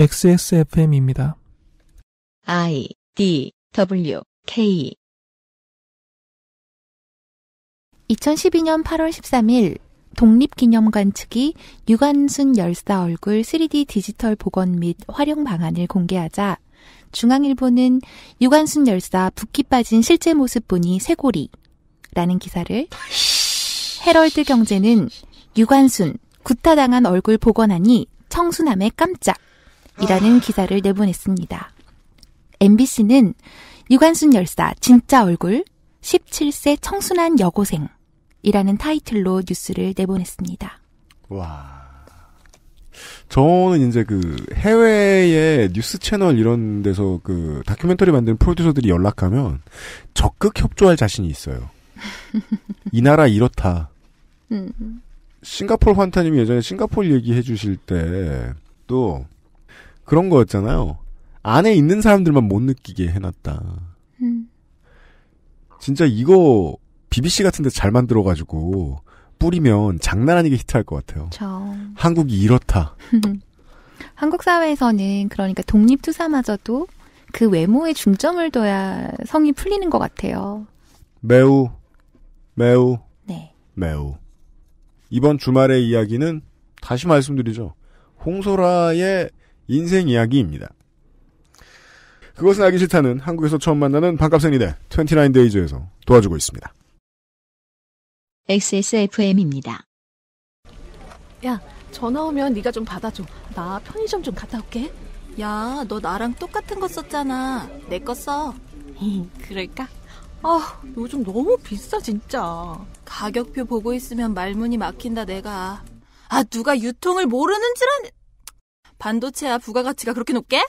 XSFM입니다. I D W K 2012년 8월 13일 독립기념관 측이 유관순 열사 얼굴 3D 디지털 복원 및 활용 방안을 공개하자 중앙일보는 유관순 열사 붓기 빠진 실제 모습보니 쇄골이라는 기사를 헤럴드 경제는 유관순 구타당한 얼굴 복원하니 청순함에 깜짝 이라는 기사를 내보냈습니다. MBC는 유관순 열사 진짜 얼굴 17세 청순한 여고생이라는 타이틀로 뉴스를 내보냈습니다. 와. 저는 이제 그 해외의 뉴스 채널 이런 데서 그 다큐멘터리 만드는 프로듀서들이 연락하면 적극 협조할 자신이 있어요. 이 나라 이렇다. 음. 싱가폴 환타님이 예전에 싱가폴 얘기해 주실 때또 그런 거였잖아요. 안에 있는 사람들만 못 느끼게 해놨다. 음. 진짜 이거 BBC 같은 데 잘 만들어가지고 뿌리면 장난 아니게 히트할 것 같아요. 저... 한국이 이렇다. 한국 사회에서는 그러니까 독립투사마저도 그 외모에 중점을 둬야 성이 풀리는 것 같아요. 매우, 매우, 네. 매우. 이번 주말의 이야기는 다시 말씀드리죠. 홍소라의 인생 이야기입니다. 그것은 알기 싫다는 한국에서 처음 만나는 반갑생 이대 29데이즈에서 도와주고 있습니다. XSFM입니다. 야, 전화 오면 네가 좀 받아줘. 나 편의점 좀 갔다 올게. 야, 너 나랑 똑같은 거 썼잖아. 내 거 써. 그럴까? 아, 요즘 너무 비싸 진짜. 가격표 보고 있으면 말문이 막힌다 내가. 아, 누가 유통을 모르는 지 아는... 반도체야 부가가치가 그렇게 높게?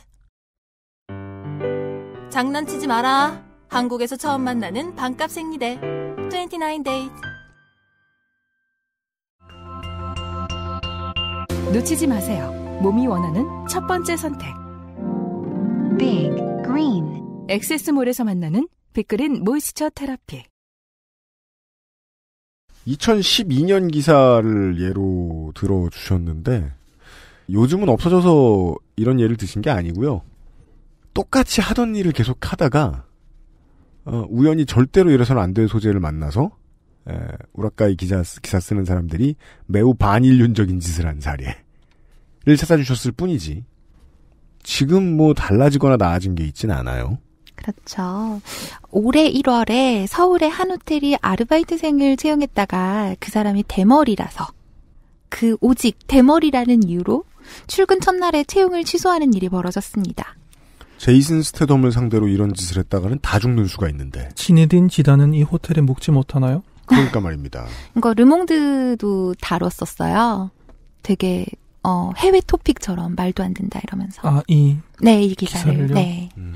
장난치지 마라. 한국에서 처음 만나는 반값 생리대. 29days. 놓치지 마세요. 몸이 원하는 첫 번째 선택. Big Green. 엑세스몰에서 만나는 빅그린 모이스처 테라피. 2012년 기사를 예로 들어주셨는데 요즘은 없어져서 이런 예를 드신 게 아니고요. 똑같이 하던 일을 계속 하다가 어, 우연히 절대로 이래서는 안 될 소재를 만나서 에, 우라카이 기자 기사 쓰는 사람들이 매우 반인륜적인 짓을 한 사례를 찾아주셨을 뿐이지 지금 뭐 달라지거나 나아진 게 있진 않아요. 그렇죠. 올해 1월에 서울의 한 호텔이 아르바이트생을 채용했다가 그 사람이 대머리라서 그 오직 대머리라는 이유로 출근 첫날에 채용을 취소하는 일이 벌어졌습니다. 제이슨 스테덤을 상대로 이런 짓을 했다가는 다 죽는 수가 있는데. 친해딘 지단은 이 호텔에 묵지 못하나요? 그러니까 말입니다. 이거 르몽드도 다뤘었어요. 되게 어, 해외 토픽처럼 말도 안 된다 이러면서. 아, 이 네, 이 기사를. 기사를요? 네. 음.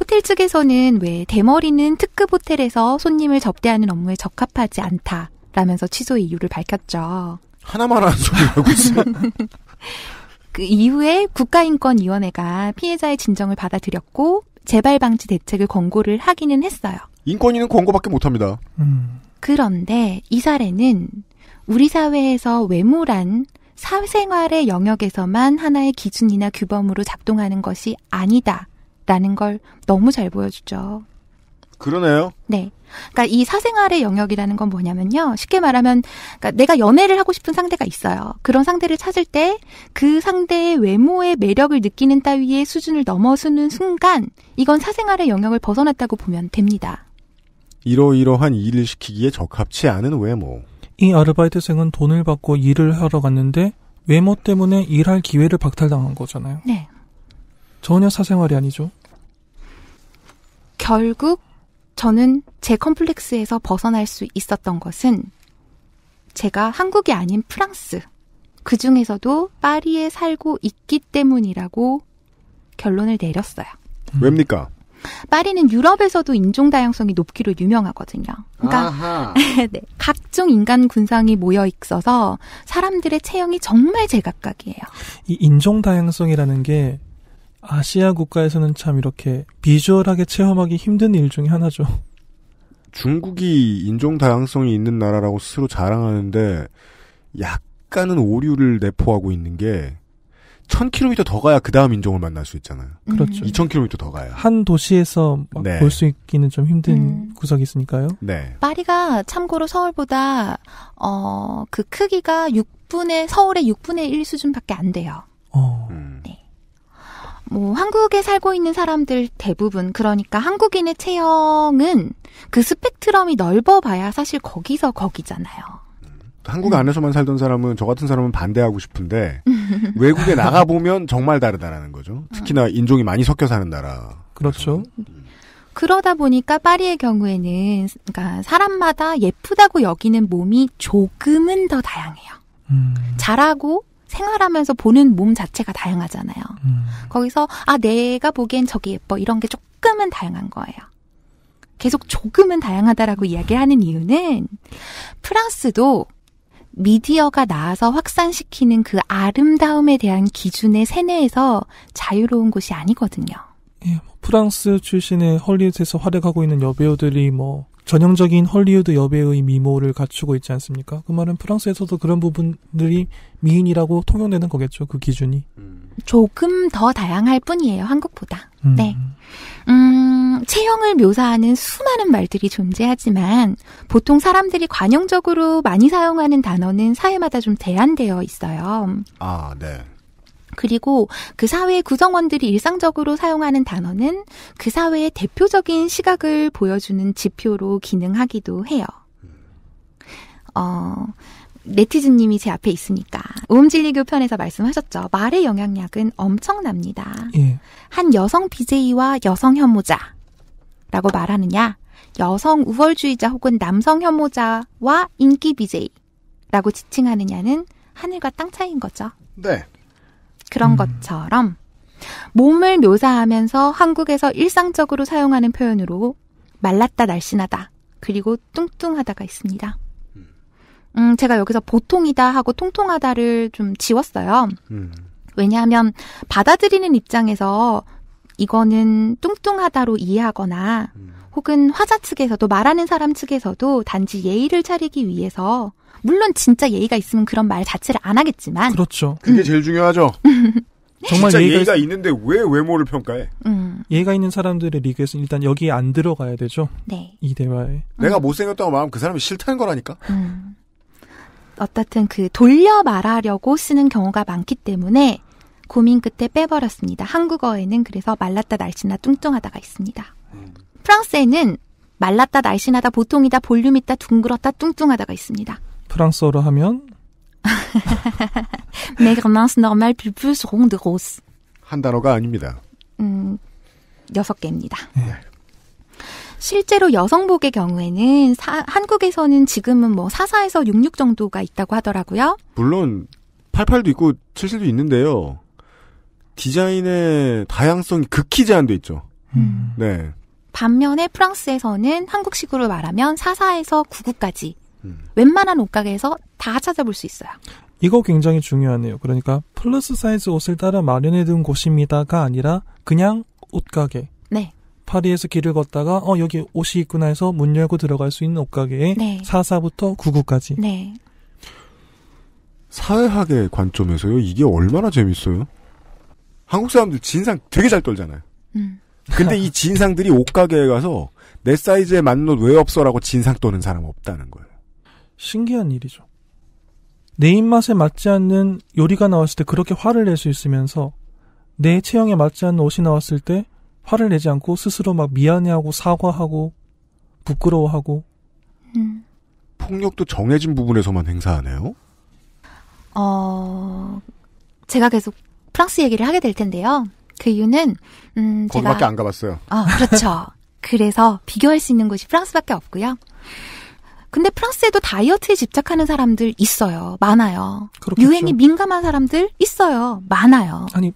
호텔 측에서는 왜 대머리는 특급 호텔에서 손님을 접대하는 업무에 적합하지 않다라면서 취소 이유를 밝혔죠. 하나만 하 소리 알고 있어요. 그 이후에 국가인권위원회가 피해자의 진정을 받아들였고 재발 방지 대책을 권고를 하기는 했어요. 인권위는 권고밖에 못합니다. 음. 그런데 이 사례는 우리 사회에서 외모란 사생활의 회 영역에서만 하나의 기준이나 규범으로 작동하는 것이 아니다라는 걸 너무 잘 보여주죠. 그러네요. 네. 그러니까 이 사생활의 영역이라는 건 뭐냐면요. 쉽게 말하면 그러니까 내가 연애를 하고 싶은 상대가 있어요. 그런 상대를 찾을 때 그 상대의 외모의 매력을 느끼는 따위의 수준을 넘어서는 순간 이건 사생활의 영역을 벗어났다고 보면 됩니다. 이러이러한 일을 시키기에 적합치 않은 외모. 이 아르바이트생은 돈을 받고 일을 하러 갔는데 외모 때문에 일할 기회를 박탈당한 거잖아요. 네. 전혀 사생활이 아니죠. 결국 저는 제 컴플렉스에서 벗어날 수 있었던 것은 제가 한국이 아닌 프랑스, 그 중에서도 파리에 살고 있기 때문이라고 결론을 내렸어요. 왜입니까? 음. 파리는 유럽에서도 인종 다양성이 높기로 유명하거든요. 그러니까 네, 각종 인간 군상이 모여 있어서 사람들의 체형이 정말 제각각이에요. 이 인종 다양성이라는 게 아시아 국가에서는 참 이렇게 비주얼하게 체험하기 힘든 일 중에 하나죠. 중국이 인종 다양성이 있는 나라라고 스스로 자랑하는데 약간은 오류를 내포하고 있는 게 1000km 더 가야 그 다음 인종을 만날 수 있잖아요. 음. 그렇죠. 2000km 더 가야. 한 도시에서 네. 볼수 있기는 좀 힘든 음. 구석이 있으니까요. 네. 파리가 참고로 서울보다 어, 그 크기가 6분의 서울의 6분의 1 수준밖에 안 돼요. 어. 음. 뭐 한국에 살고 있는 사람들 대부분 그러니까 한국인의 체형은 그 스펙트럼이 넓어봐야 사실 거기서 거기잖아요. 음. 한국 음. 안에서만 살던 사람은 저 같은 사람은 반대하고 싶은데 외국에 나가 보면 정말 다르다라는 거죠. 어. 특히나 인종이 많이 섞여 사는 나라. 그렇죠. 음. 그러다 보니까 파리의 경우에는 그러니까 사람마다 예쁘다고 여기는 몸이 조금은 더 다양해요. 음. 잘하고 생활하면서 보는 몸 자체가 다양하잖아요. 음. 거기서 아 내가 보기엔 저기 예뻐 이런 게 조금은 다양한 거예요. 계속 조금은 다양하다라고 이야기하는 이유는 프랑스도 미디어가 나와서 확산시키는 그 아름다움에 대한 기준의 세뇌에서 자유로운 곳이 아니거든요. 예, 뭐 프랑스 출신의 헐리우드에서 활약하고 있는 여배우들이 뭐 전형적인 헐리우드 여배우의 미모를 갖추고 있지 않습니까? 그 말은 프랑스에서도 그런 부분들이 미인이라고 통용되는 거겠죠, 그 기준이. 음. 조금 더 다양할 뿐이에요, 한국보다. 음. 네. 음, 체형을 묘사하는 수많은 말들이 존재하지만 보통 사람들이 관용적으로 많이 사용하는 단어는 사회마다 좀 제한되어 있어요. 아, 네. 그리고 그 사회 구성원들이 일상적으로 사용하는 단어는 그 사회의 대표적인 시각을 보여주는 지표로 기능하기도 해요. 어, 네티즌님이 제 앞에 있으니까 음진리교 편에서 말씀하셨죠. 말의 영향력은 엄청납니다. 예. 한 여성 BJ와 여성 혐오자라고 말하느냐, 여성 우월주의자 혹은 남성 혐오자와 인기 BJ라고 지칭하느냐는 하늘과 땅 차이인 거죠. 네. 그런 음. 것처럼 몸을 묘사하면서 한국에서 일상적으로 사용하는 표현으로 말랐다 날씬하다 그리고 뚱뚱하다가 있습니다. 음, 음 제가 여기서 보통이다 하고 통통하다를 좀 지웠어요. 음. 왜냐하면 받아들이는 입장에서 이거는 뚱뚱하다로 이해하거나 음. 혹은 화자 측에서도 말하는 사람 측에서도 단지 예의를 차리기 위해서 물론 진짜 예의가 있으면 그런 말 자체를 안 하겠지만 그렇죠. 그게 음. 제일 중요하죠. 정말 예의가, 예의가 있... 는데왜 외모를 평가해? 음. 예의가 있는 사람들의 리그에서 일단 여기 안 들어가야 되죠. 네. 이 대화에. 내가 음. 못생겼다고 말하면 그 사람이 싫다는 거라니까. 음. 어떻든 그 돌려 말하려고 쓰는 경우가 많기 때문에 고민 끝에 빼버렸습니다. 한국어에는 그래서 말랐다 날씬하 다 뚱뚱하다가 있습니다. 음. 프랑스에는 말랐다 날씬하다 보통이다 볼륨 있다 둥그렇다 뚱뚱하다가 있습니다. 프랑스어로 하면 메그만스 normal plus rond e rose. 한 단어가 아닙니다. 음, 여섯 개입니다. 네. 실제로 여성복의 경우에는 사, 한국에서는 지금은 뭐 44에서 66 정도가 있다고 하더라고요. 물론 88도 있고 77도 있는데요. 디자인의 다양성이 극히 제한돼 있죠. 음. 네. 반면에 프랑스에서는 한국식으로 말하면 4사에서9구까지 음. 웬만한 옷가게에서 다 찾아볼 수 있어요. 이거 굉장히 중요하네요. 그러니까 플러스 사이즈 옷을 따라 마련해둔 곳입니다가 아니라 그냥 옷가게. 네. 파리에서 길을 걷다가 어 여기 옷이 있구나 해서 문 열고 들어갈 수 있는 옷가게에 네. 사사부터 9구까지 네. 사회학의 관점에서요. 이게 얼마나 재밌어요? 한국 사람들 진상 되게 잘 떨잖아요. 음. 근데 이 진상들이 옷가게에 가서 내 사이즈에 맞는 옷 왜 없어라고 진상 떠는 사람 없다는 거예요. 신기한 일이죠. 내 입맛에 맞지 않는 요리가 나왔을 때 그렇게 화를 낼 수 있으면서 내 체형에 맞지 않는 옷이 나왔을 때 화를 내지 않고 스스로 막 미안해하고 사과하고 부끄러워하고 음. 폭력도 정해진 부분에서만 행사하네요. 어 제가 계속 프랑스 얘기를 하게 될 텐데요. 그 이유는 음 거기밖에 제가... 안 가봤어요. 아 그렇죠. 그래서 비교할 수 있는 곳이 프랑스밖에 없고요. 근데 프랑스에도 다이어트에 집착하는 사람들 있어요. 많아요. 그렇겠죠. 유행이 민감한 사람들 있어요. 많아요. 아니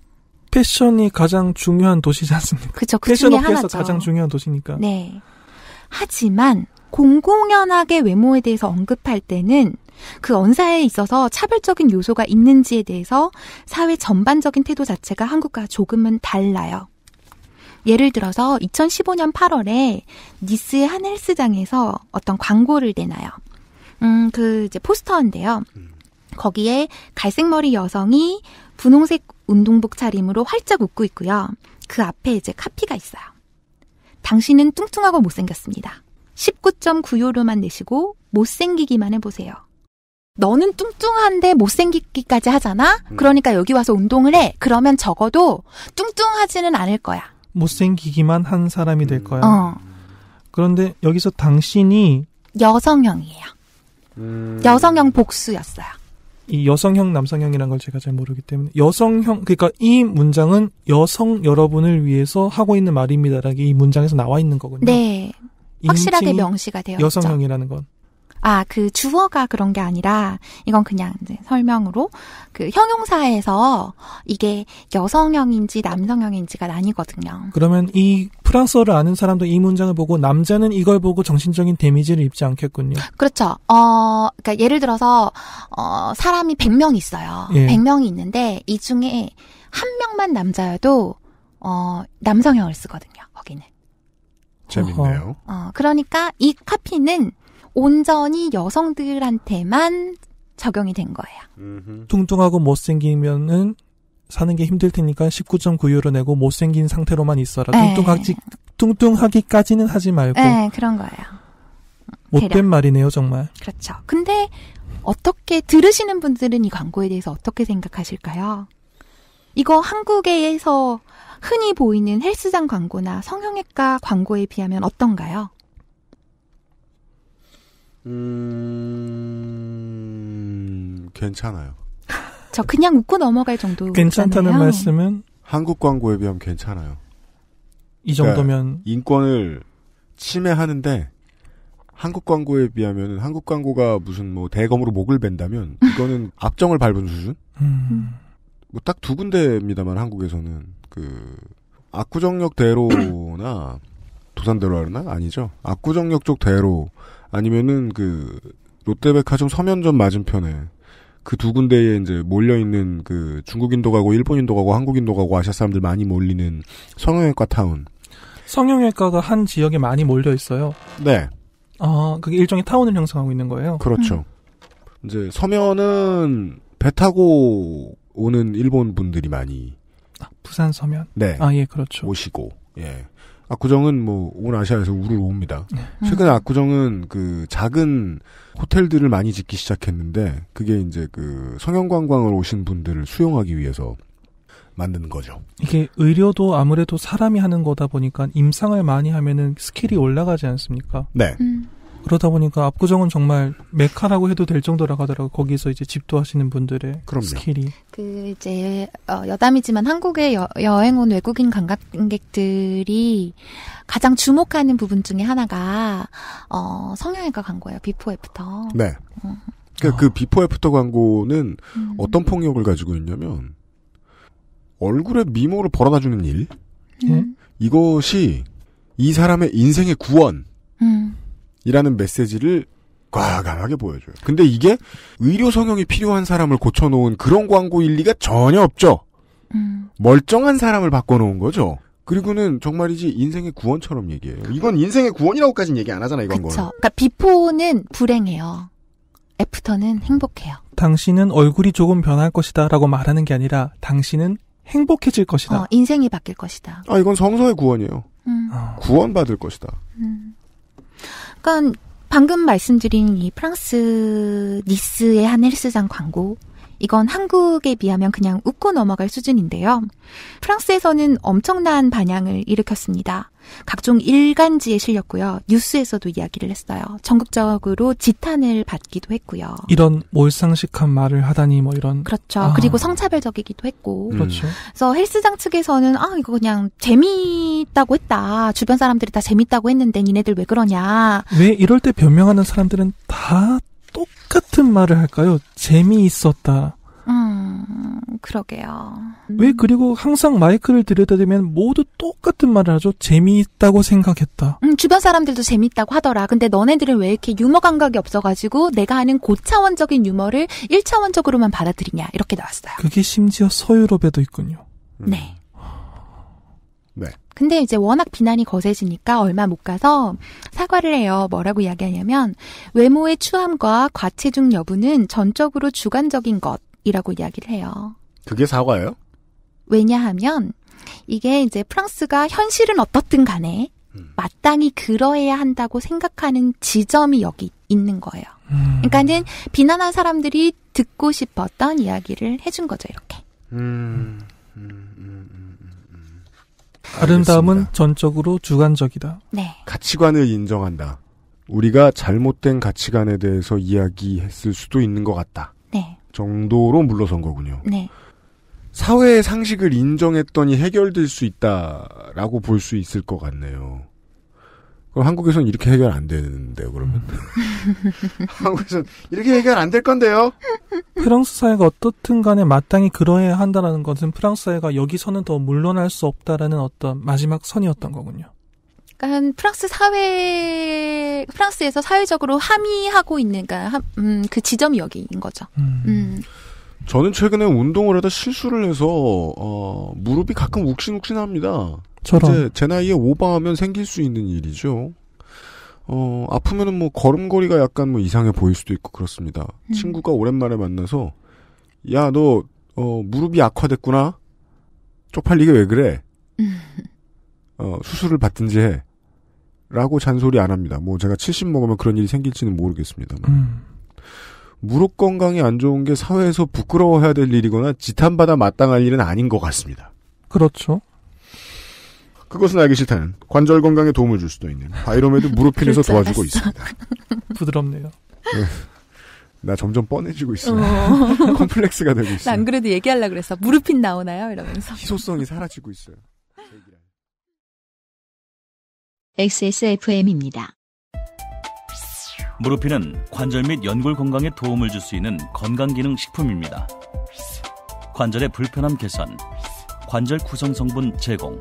패션이 가장 중요한 도시지 않습니까? 그렇죠. 그 패션업계에서 가장 중요한 도시니까. 네. 하지만 공공연하게 외모에 대해서 언급할 때는 그 언사에 있어서 차별적인 요소가 있는지에 대해서 사회 전반적인 태도 자체가 한국과 조금은 달라요. 예를 들어서 2015년 8월에 니스의 한 헬스장에서 어떤 광고를 내놔요. 음, 그 이제 포스터인데요. 거기에 갈색머리 여성이 분홍색 운동복 차림으로 활짝 웃고 있고요. 그 앞에 이제 카피가 있어요. 당신은 뚱뚱하고 못생겼습니다. 19.9유로만 내시고 못생기기만 해보세요. 너는 뚱뚱한데 못생기기까지 하잖아? 음. 그러니까 여기 와서 운동을 해. 그러면 적어도 뚱뚱하지는 않을 거야. 못생기기만 한 사람이 될 거야. 어. 그런데 여기서 당신이 여성형이에요. 음. 여성형 복수였어요. 이 여성형 남성형이란 걸 제가 잘 모르기 때문에 여성형 그러니까 이 문장은 여성 여러분을 위해서 하고 있는 말입니다라기 이 문장에서 나와 있는 거군요. 네. 확실하게 명시가 되어 여성형이라는 건 아, 그 주어가 그런 게 아니라 이건 그냥 이제 설명으로 그 형용사에서 이게 여성형인지 남성형인지가 나뉘거든요. 그러면 이 프랑스어를 아는 사람도 이 문장을 보고 남자는 이걸 보고 정신적인 데미지를 입지 않겠군요. 그렇죠. 어, 그러니까 예를 들어서 어, 사람이 100명 있어요. 예. 100명이 있는데 이 중에 한 명만 남자여도 어, 남성형을 쓰거든요. 거기는. 재밌네요. 어, 그러니까 이 카피는 온전히 여성들한테만 적용이 된 거예요. 뚱뚱하고 못생기면은 사는 게 힘들 테니까 19.9유로 내고 못생긴 상태로만 있어라. 에. 네. 뚱뚱하기, 뚱뚱하기까지는 하지 말고. 네, 그런 거예요. 못된 대략. 말이네요, 정말. 그렇죠. 근데 어떻게 들으시는 분들은 이 광고에 대해서 어떻게 생각하실까요? 이거 한국에서 흔히 보이는 헬스장 광고나 성형외과 광고에 비하면 어떤가요? 음, 괜찮아요. 저 그냥 웃고 넘어갈 정도. 괜찮다는 말씀은 한국 광고에 비하면 괜찮아요. 이 그러니까 정도면 그러니까 인권을 침해하는데 한국 광고에 비하면 한국 광고가 무슨 뭐 대검으로 목을 벤다면 이거는 압정을 밟은 수준. 음. 뭐딱 두 군데입니다만 한국에서는 그 압구정역 대로나 도산대로 하려나 아니죠. 압구정역 쪽 대로 아니면은 그 롯데백화점 서면점 맞은편에 그 두 군데에 이제 몰려 있는 그 중국인도 가고 일본인도 가고 한국인도 가고 아시아 사람들 많이 몰리는 성형외과 타운. 성형외과가 한 지역에 많이 몰려 있어요. 네. 아, 그게 일종의 타운을 형성하고 있는 거예요. 그렇죠. 음. 이제 서면은 배 타고 오는 일본 분들이 많이 아, 부산 서면. 네. 아, 예, 그렇죠. 오시고. 예. 압구정은 뭐온 아시아에서 우르르 옵니다. 최근에 압구정은 그 작은 호텔들을 많이 짓기 시작했는데 그게 이제 그 성형관광을 오신 분들을 수용하기 위해서 만든 거죠. 이게 의료도 아무래도 사람이 하는 거다 보니까 임상을 많이 하면은 스킬이 올라가지 않습니까? 네. 음. 그러다 보니까 압구정은 정말 메카라고 해도 될 정도라고 하더라고 요 거기서 이제 집도 하시는 분들의 그럼요. 스킬이 그 이제 어, 여담이지만 한국에 여, 여행 온 외국인 관광객들이 가장 주목하는 부분 중에 하나가 어, 성형외과 광고예요 비포 애프터 네 어. 그, 그 비포 애프터 광고는 음. 어떤 폭력을 가지고 있냐면 얼굴에 미모를 벌어다 주는 일 음. 예? 이것이 이 사람의 인생의 구원 음. 이라는 메시지를 과감하게 보여줘요. 근데 이게 의료 성형이 필요한 사람을 고쳐놓은 그런 광고일 리가 전혀 없죠. 음. 멀쩡한 사람을 바꿔놓은 거죠. 그리고는 정말이지 인생의 구원처럼 얘기해요. 이건 인생의 구원이라고까지는 얘기 안 하잖아, 이건 거. 그러니까 비포는 불행해요. 애프터는 행복해요. 당신은 얼굴이 조금 변할 것이다라고 말하는 게 아니라 당신은 행복해질 것이다. 어, 인생이 바뀔 것이다. 아, 이건 성서의 구원이에요. 음. 어. 구원받을 것이다. 음. 약간 방금 말씀드린 이 프랑스 니스의 한 헬스장 광고 이건 한국에 비하면 그냥 웃고 넘어갈 수준인데요. 프랑스에서는 엄청난 반향을 일으켰습니다. 각종 일간지에 실렸고요. 뉴스에서도 이야기를 했어요. 전국적으로 지탄을 받기도 했고요. 이런 몰상식한 말을 하다니 뭐 이런. 그렇죠. 아. 그리고 성차별적이기도 했고. 음. 그렇죠. 음. 그래서 헬스장 측에서는 아 이거 그냥 재미있다고 했다. 주변 사람들이 다 재밌다고 했는데 니네들 왜 그러냐. 왜 이럴 때 변명하는 사람들은 다 똑같은 말을 할까요? 재미있었다. 음, 그러게요. 왜 그리고 항상 마이크를 들여다대면 모두 똑같은 말을 하죠. 재미있다고 생각했다. 음, 주변 사람들도 재미있다고 하더라. 근데 너네들은 왜 이렇게 유머 감각이 없어가지고 내가 하는 고차원적인 유머를 1차원적으로만 받아들이냐. 이렇게 나왔어요. 그게 심지어 서유럽에도 있군요. 네. 근데 이제 워낙 비난이 거세지니까 얼마 못 가서 사과를 해요. 뭐라고 이야기하냐면 외모의 추함과 과체중 여부는 전적으로 주관적인 것이라고 이야기를 해요. 그게 사과예요? 왜냐하면 이게 이제 프랑스가 현실은 어떻든 간에 음. 마땅히 그러해야 한다고 생각하는 지점이 여기 있는 거예요. 그러니까는 음. 비난한 사람들이 듣고 싶었던 이야기를 해준 거죠, 이렇게. 음. 음. 아름다움은 전적으로 주관적이다. 네. 가치관을 인정한다. 우리가 잘못된 가치관에 대해서 이야기했을 수도 있는 것 같다. 네. 정도로 물러선 거군요. 네. 사회의 상식을 인정했더니 해결될 수 있다라고 볼 수 있을 것 같네요. 그럼 한국에서는 이렇게 해결 안 되는데요, 그러면. 한국에서는 이렇게 해결 안 될 건데요? 프랑스 사회가 어떻든 간에 마땅히 그러해야 한다라는 것은 프랑스 사회가 여기서는 더 물러날 수 없다라는 어떤 마지막 선이었던 거군요. 그러니까 프랑스 사회 프랑스에서 사회적으로 함의하고 있는 그러니까 음, 그 지점이 여기인 거죠. 음. 음. 저는 최근에 운동을 하다 실수를 해서 어, 무릎이 가끔 욱신욱신합니다. 저런. 이제 제 나이에 오바하면 생길 수 있는 일이죠. 어, 아프면은 뭐 걸음걸이가 약간 뭐 이상해 보일 수도 있고 그렇습니다. 음. 친구가 오랜만에 만나서 야, 너, 어, 무릎이 악화됐구나? 쪽팔리게 왜 그래? 음. 어, 수술을 받든지 해. 라고 잔소리 안 합니다. 뭐 제가 70 먹으면 그런 일이 생길지는 모르겠습니다만. 음. 무릎 건강이 안 좋은 게 사회에서 부끄러워해야 될 일이거나 지탄받아 마땅할 일은 아닌 것 같습니다. 그렇죠. 그것은 알기 싫다는 관절 건강에 도움을 줄 수도 있는 바이로메드 무릎핀에서 도와주고 있습니다. 부드럽네요. 네. 나 점점 뻔해지고 있어. 요 어. 컴플렉스가 되고 있어. 안 그래도 얘기하려 그래서 무릎핀 나오나요? 이러면서. 희소성이 사라지고 있어요. XSFM입니다. 무릎핀은 관절 및 연골 건강에 도움을 줄 수 있는 건강기능 식품입니다. 관절의 불편함 개선, 관절 구성 성분 제공.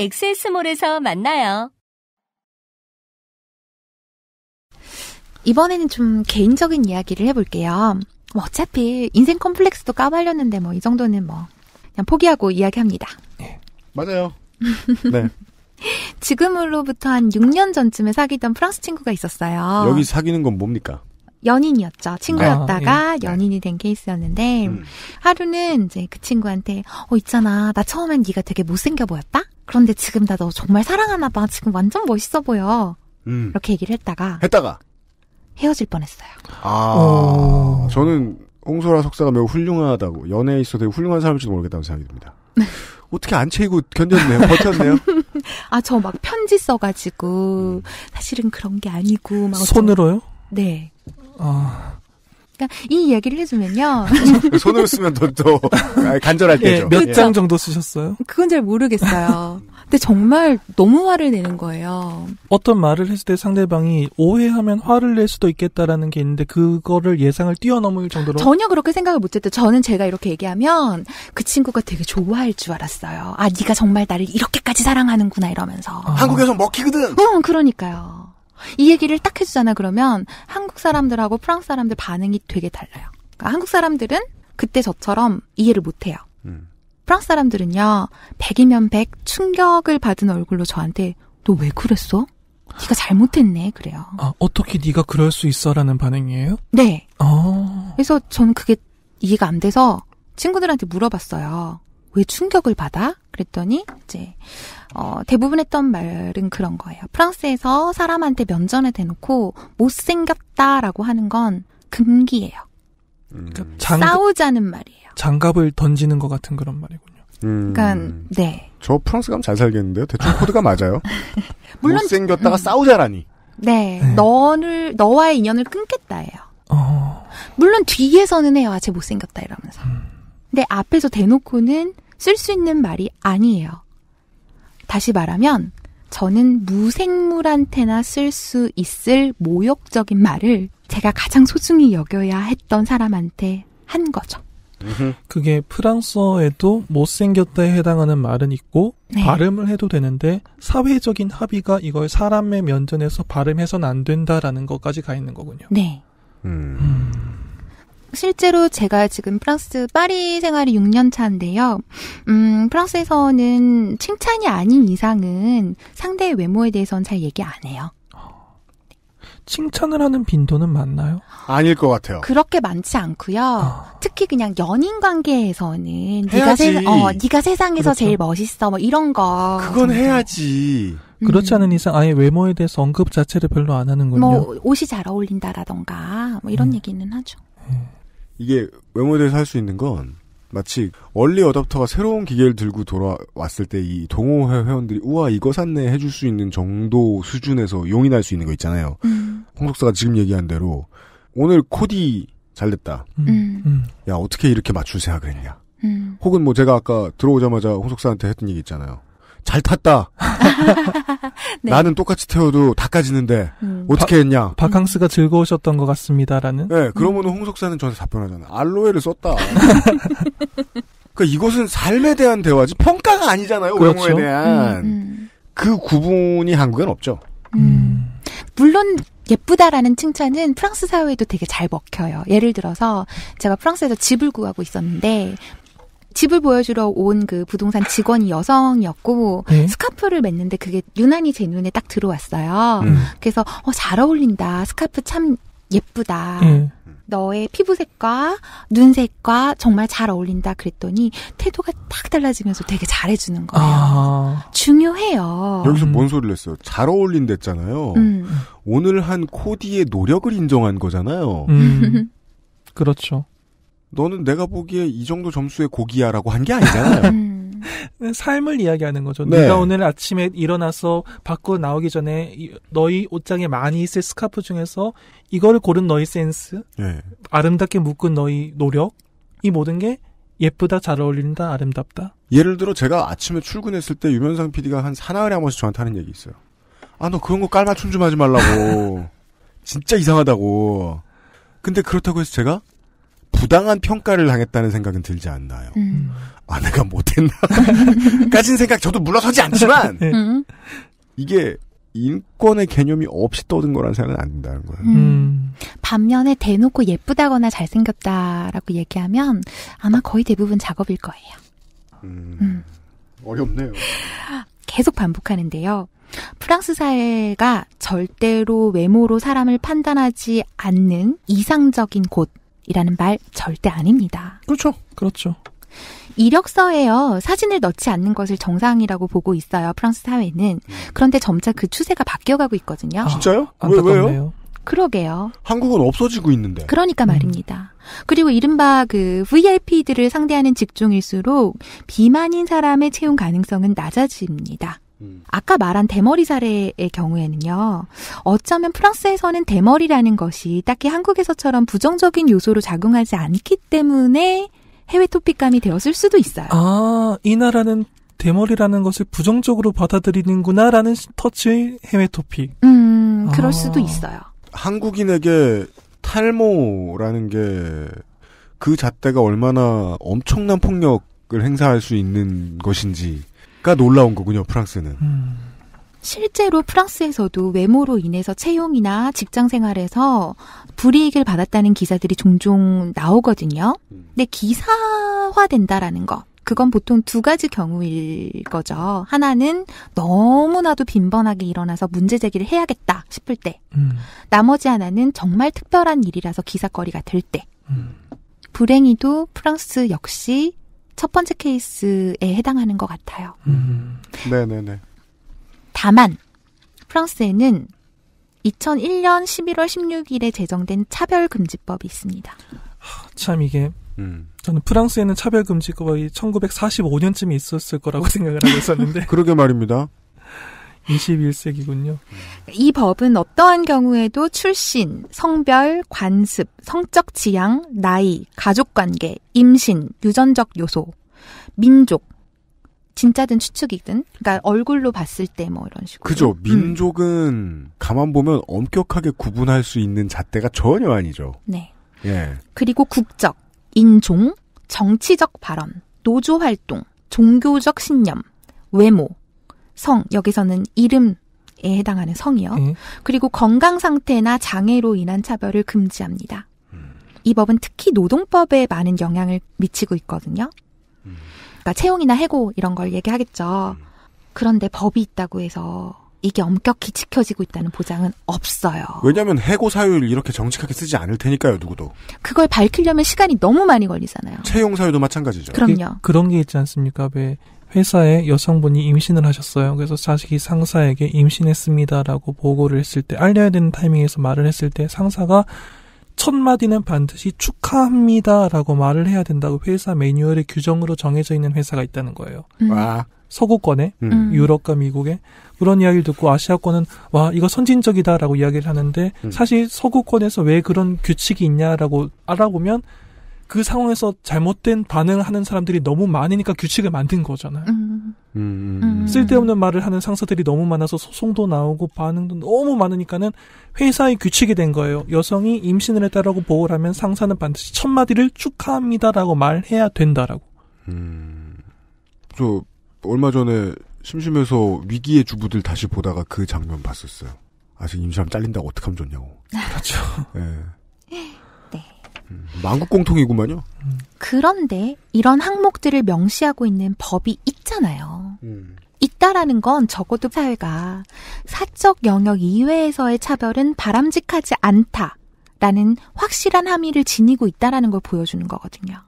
엑세스몰에서 만나요. 이번에는 좀 개인적인 이야기를 해볼게요. 뭐 어차피 인생 컴플렉스도 까발렸는데 뭐 이 정도는 뭐 그냥 포기하고 이야기합니다. 네, 맞아요. 네. 지금으로부터 한 6년 전쯤에 사귀던 프랑스 친구가 있었어요. 여기 사귀는 건 뭡니까? 연인이었죠. 친구였다가 아, 예. 연인이 된 케이스였는데 음. 하루는 이제 그 친구한테 어 있잖아 나 처음엔 네가 되게 못생겨 보였다. 그런데 지금 나 너 정말 사랑하나 봐. 지금 완전 멋있어 보여. 음. 이렇게 얘기를 했다가 했다가 헤어질 뻔했어요. 아 오. 저는 홍소라 석사가 매우 훌륭하다고 연애에 있어 되게 훌륭한 사람일지도 모르겠다는 생각이 듭니다. 네. 어떻게 안 채이고 견뎠네요. 버텼네요. 아 저 막 편지 써가지고 음. 사실은 그런 게 아니고 막 손으로요? 네. 어... 그러니까 이야기를 해주면요. 손으로 쓰면 더, 더 아, 간절할 예, 때죠. 예, 몇장 정도 쓰셨어요? 그건 잘 모르겠어요. 근데 정말 너무 화를 내는 거예요. 어떤 말을 했을 때 상대방이 오해하면 화를 낼 수도 있겠다라는 게 있는데 그거를 예상을 뛰어넘을 정도로 전혀 그렇게 생각을 못했대. 저는 제가 이렇게 얘기하면 그 친구가 되게 좋아할 줄 알았어요. 아 네가 정말 나를 이렇게까지 사랑하는구나 이러면서. 아. 한국에서 먹히거든. 응, 그러니까요. 이 얘기를 딱 해주잖아 그러면 한국 사람들하고 프랑스 사람들 반응이 되게 달라요. 그러니까 한국 사람들은 그때 저처럼 이해를 못해요. 음. 프랑스 사람들은요, 백이면백 충격을 받은 얼굴로 저한테 너 왜 그랬어? 네가 잘못했네 그래요. 아, 어떻게 네가 그럴 수 있어라는 반응이에요? 네. 아. 그래서 저는 그게 이해가 안 돼서 친구들한테 물어봤어요. 왜 충격을 받아? 그랬더니 이제 어, 대부분 했던 말은 그런 거예요. 프랑스에서 사람한테 면전에 대놓고 못생겼다라고 하는 건 금기예요. 음. 그러니까 음. 장... 싸우자는 말이에요. 장갑을 던지는 것 같은 그런 말이군요. 음... 그러니까 네. 저 프랑스 가면 잘 살겠는데요. 대충 코드가 맞아요. 물론 못생겼다가 음... 싸우자라니. 네, 네, 너를 너와의 인연을 끊겠다예요. 어... 물론 뒤에서는 해요. 아, 쟤 못생겼다 이러면서. 음. 근데 앞에서 대놓고는 쓸 수 있는 말이 아니에요. 다시 말하면 저는 무생물한테나 쓸 수 있을 모욕적인 말을 제가 가장 소중히 여겨야 했던 사람한테 한 거죠. 그게 프랑스어에도 못생겼다에 해당하는 말은 있고 네. 발음을 해도 되는데 사회적인 합의가 이걸 사람의 면전에서 발음해서는안 된다라는 것까지 가 있는 거군요. 네. 음. 음. 실제로 제가 지금 프랑스 파리 생활이 6년 차인데요. 음, 프랑스에서는 칭찬이 아닌 이상은 상대의 외모에 대해서는 잘 얘기 안 해요. 칭찬을 하는 빈도는 많나요? 아닐 것 같아요. 그렇게 많지 않고요. 아. 특히 그냥 연인 관계에서는 네가, 세, 어, 네가 세상에서 그렇죠. 제일 멋있어 뭐 이런 거. 그건 정도. 해야지. 그렇지 않은 음. 이상 아예 외모에 대해서 언급 자체를 별로 안 하는군요. 뭐 옷이 잘 어울린다라던가 뭐 이런 음. 얘기는 하죠. 음. 이게 외모에 서할 수 있는 건 마치 얼리 어답터가 새로운 기계를 들고 돌아왔을 때 이 동호회 회원들이 우와 이거 샀네 해줄 수 있는 정도 수준에서 용인할 수 있는 거 있잖아요. 음. 홍석사가 지금 얘기한 대로 오늘 코디 잘 됐다. 음. 음. 음. 야 어떻게 이렇게 맞출 생각을 했냐. 음. 혹은 뭐 제가 아까 들어오자마자 홍석사한테 했던 얘기 있잖아요. 잘 탔다. 네. 나는 똑같이 태워도 다 까지는데 음. 어떻게 바, 했냐? 바캉스가 즐거우셨던 것 같습니다라는. 네, 그러면은 홍석사는 저한테 답변하잖아. 알로에를 썼다. 그러니까 이것은 삶에 대한 대화지 평가가 아니잖아요. 그 그렇죠. 외모에 대한 음, 음. 그 구분이 한국엔 없죠. 음. 물론 예쁘다라는 칭찬은 프랑스 사회도 에 되게 잘 먹혀요. 예를 들어서 제가 프랑스에서 집을 구하고 있었는데 집을 보여주러 온 그 부동산 직원이 여성이었고 네? 스카프를 맸는데 그게 유난히 제 눈에 딱 들어왔어요. 음. 그래서 어, 잘 어울린다. 스카프 참 예쁘다. 음. 너의 피부색과 눈색과 정말 잘 어울린다 그랬더니 태도가 딱 달라지면서 되게 잘해주는 거예요. 아. 중요해요. 여기서 음. 뭔 소리를 했어요? 잘 어울린댔잖아요. 음. 오늘 한 코디의 노력을 인정한 거잖아요. 음. 그렇죠. 너는 내가 보기에 이 정도 점수의 고기야라고 한 게 아니잖아요. 음. 네, 삶을 이야기하는 거죠. 네. 네가 오늘 아침에 일어나서 밖으로 나오기 전에 너희 옷장에 많이 있을 스카프 중에서 이거를 고른 너희 센스, 네. 아름답게 묶은 너희 노력, 이 모든 게 예쁘다, 잘 어울린다, 아름답다. 예를 들어 제가 아침에 출근했을 때 유면상 PD가 한 사나흘에 한 번씩 저한테 하는 얘기 있어요. 아, 너 그런 거 깔맞춤 좀 하지 말라고. 진짜 이상하다고. 근데 그렇다고 해서 제가 부당한 평가를 당했다는 생각은 들지 않나요? 음. 아, 내가 못했나? 까진 생각 저도 물러서지 않지만, 네. 음. 이게 인권의 개념이 없이 떠든 거란 생각은 안 든다는 거예요. 음. 음. 반면에 대놓고 예쁘다거나 잘생겼다라고 얘기하면 아마 거의 대부분 작업일 거예요. 음. 음. 어렵네요. 계속 반복하는데요. 프랑스 사회가 절대로 외모로 사람을 판단하지 않는 이상적인 곳, 이라는 말 절대 아닙니다. 그렇죠. 그렇죠. 이력서에요. 사진을 넣지 않는 것을 정상이라고 보고 있어요. 프랑스 사회는. 그런데 점차 그 추세가 바뀌어가고 있거든요. 아, 진짜요? 왜, 왜요? 그러게요. 한국은 없어지고 있는데. 그러니까 음. 말입니다. 음. 그리고 이른바 그 VIP들을 상대하는 직종일수록 비만인 사람의 채용 가능성은 낮아집니다. 아까 말한 대머리 사례의 경우에는요, 어쩌면 프랑스에서는 대머리라는 것이 딱히 한국에서처럼 부정적인 요소로 작용하지 않기 때문에 해외 토픽감이 되었을 수도 있어요. 아, 이 나라는 대머리라는 것을 부정적으로 받아들이는구나라는 터치의 해외 토픽. 음, 그럴 아. 수도 있어요. 한국인에게 탈모라는 게 그 잣대가 얼마나 엄청난 폭력을 행사할 수 있는 것인지 가 놀라운 거군요, 프랑스는. 음. 실제로 프랑스에서도 외모로 인해서 채용이나 직장 생활에서 불이익을 받았다는 기사들이 종종 나오거든요. 근데 기사화된다라는 거. 그건 보통 두 가지 경우일 거죠. 하나는 너무나도 빈번하게 일어나서 문제 제기를 해야겠다 싶을 때. 음. 나머지 하나는 정말 특별한 일이라서 기사거리가 될 때. 음. 불행히도 프랑스 역시 첫 번째 케이스에 해당하는 것 같아요. 음. 네네네. 다만 프랑스에는 2001년 11월 16일에 제정된 차별금지법이 있습니다. 하, 참 이게 음. 저는 프랑스에는 차별금지법이 1945년쯤에 있었을 거라고 생각을 하고 있었는데 그러게 말입니다. 21세기군요. 이 법은 어떠한 경우에도 출신, 성별, 관습, 성적 지향, 나이, 가족 관계, 임신, 유전적 요소, 민족, 진짜든 추측이든, 그러니까 얼굴로 봤을 때 뭐 이런 식으로. 그죠. 음. 민족은 음. 가만 보면 엄격하게 구분할 수 있는 잣대가 전혀 아니죠. 네. 예. 그리고 국적, 인종, 정치적 발언, 노조 활동, 종교적 신념, 외모, 성, 여기서는 이름에 해당하는 성이요. 음. 그리고 건강 상태나 장애로 인한 차별을 금지합니다. 음. 이 법은 특히 노동법에 많은 영향을 미치고 있거든요. 음. 그러니까 채용이나 해고 이런 걸 얘기하겠죠. 음. 그런데 법이 있다고 해서 이게 엄격히 지켜지고 있다는 보장은 없어요. 왜냐하면 해고 사유를 이렇게 정직하게 쓰지 않을 테니까요, 누구도. 그걸 밝히려면 시간이 너무 많이 걸리잖아요. 채용 사유도 마찬가지죠. 그럼요. 그런 게 있지 않습니까? 왜 회사에 여성분이 임신을 하셨어요. 그래서 자식이 상사에게 임신했습니다라고 보고를 했을 때 알려야 되는 타이밍에서 말을 했을 때 상사가 첫 마디는 반드시 축하합니다라고 말을 해야 된다고 회사 매뉴얼의 규정으로 정해져 있는 회사가 있다는 거예요. 음. 와. 서구권에 음. 음. 유럽과 미국에 그런 이야기를 듣고 아시아권은 와 이거 선진적이다라고 이야기를 하는데 음. 사실 서구권에서 왜 그런 규칙이 있냐라고 알아보면 그 상황에서 잘못된 반응하는 을 사람들이 너무 많으니까 규칙을 만든 거잖아요. 음. 음, 음. 쓸데없는 말을 하는 상사들이 너무 많아서 소송도 나오고 반응도 너무 많으니까는 회사의 규칙이 된 거예요. 여성이 임신을 했다라고 보호를 하면 상사는 반드시 첫 마디를 축하합니다라고 말해야 된다라고. 음. 저 얼마 전에 심심해서 위기의 주부들 다시 보다가 그 장면 봤었어요. 아직 임시하 잘린다고 어떻게하면 좋냐고. 그렇죠. 예. 네. 네. 음, 만국공통이구만요. 그런데 이런 항목들을 명시하고 있는 법이 있잖아요. 음. 있다라는 건 적어도 사회가 사적 영역 이외에서의 차별은 바람직하지 않다라는 확실한 함의를 지니고 있다라는 걸 보여주는 거거든요.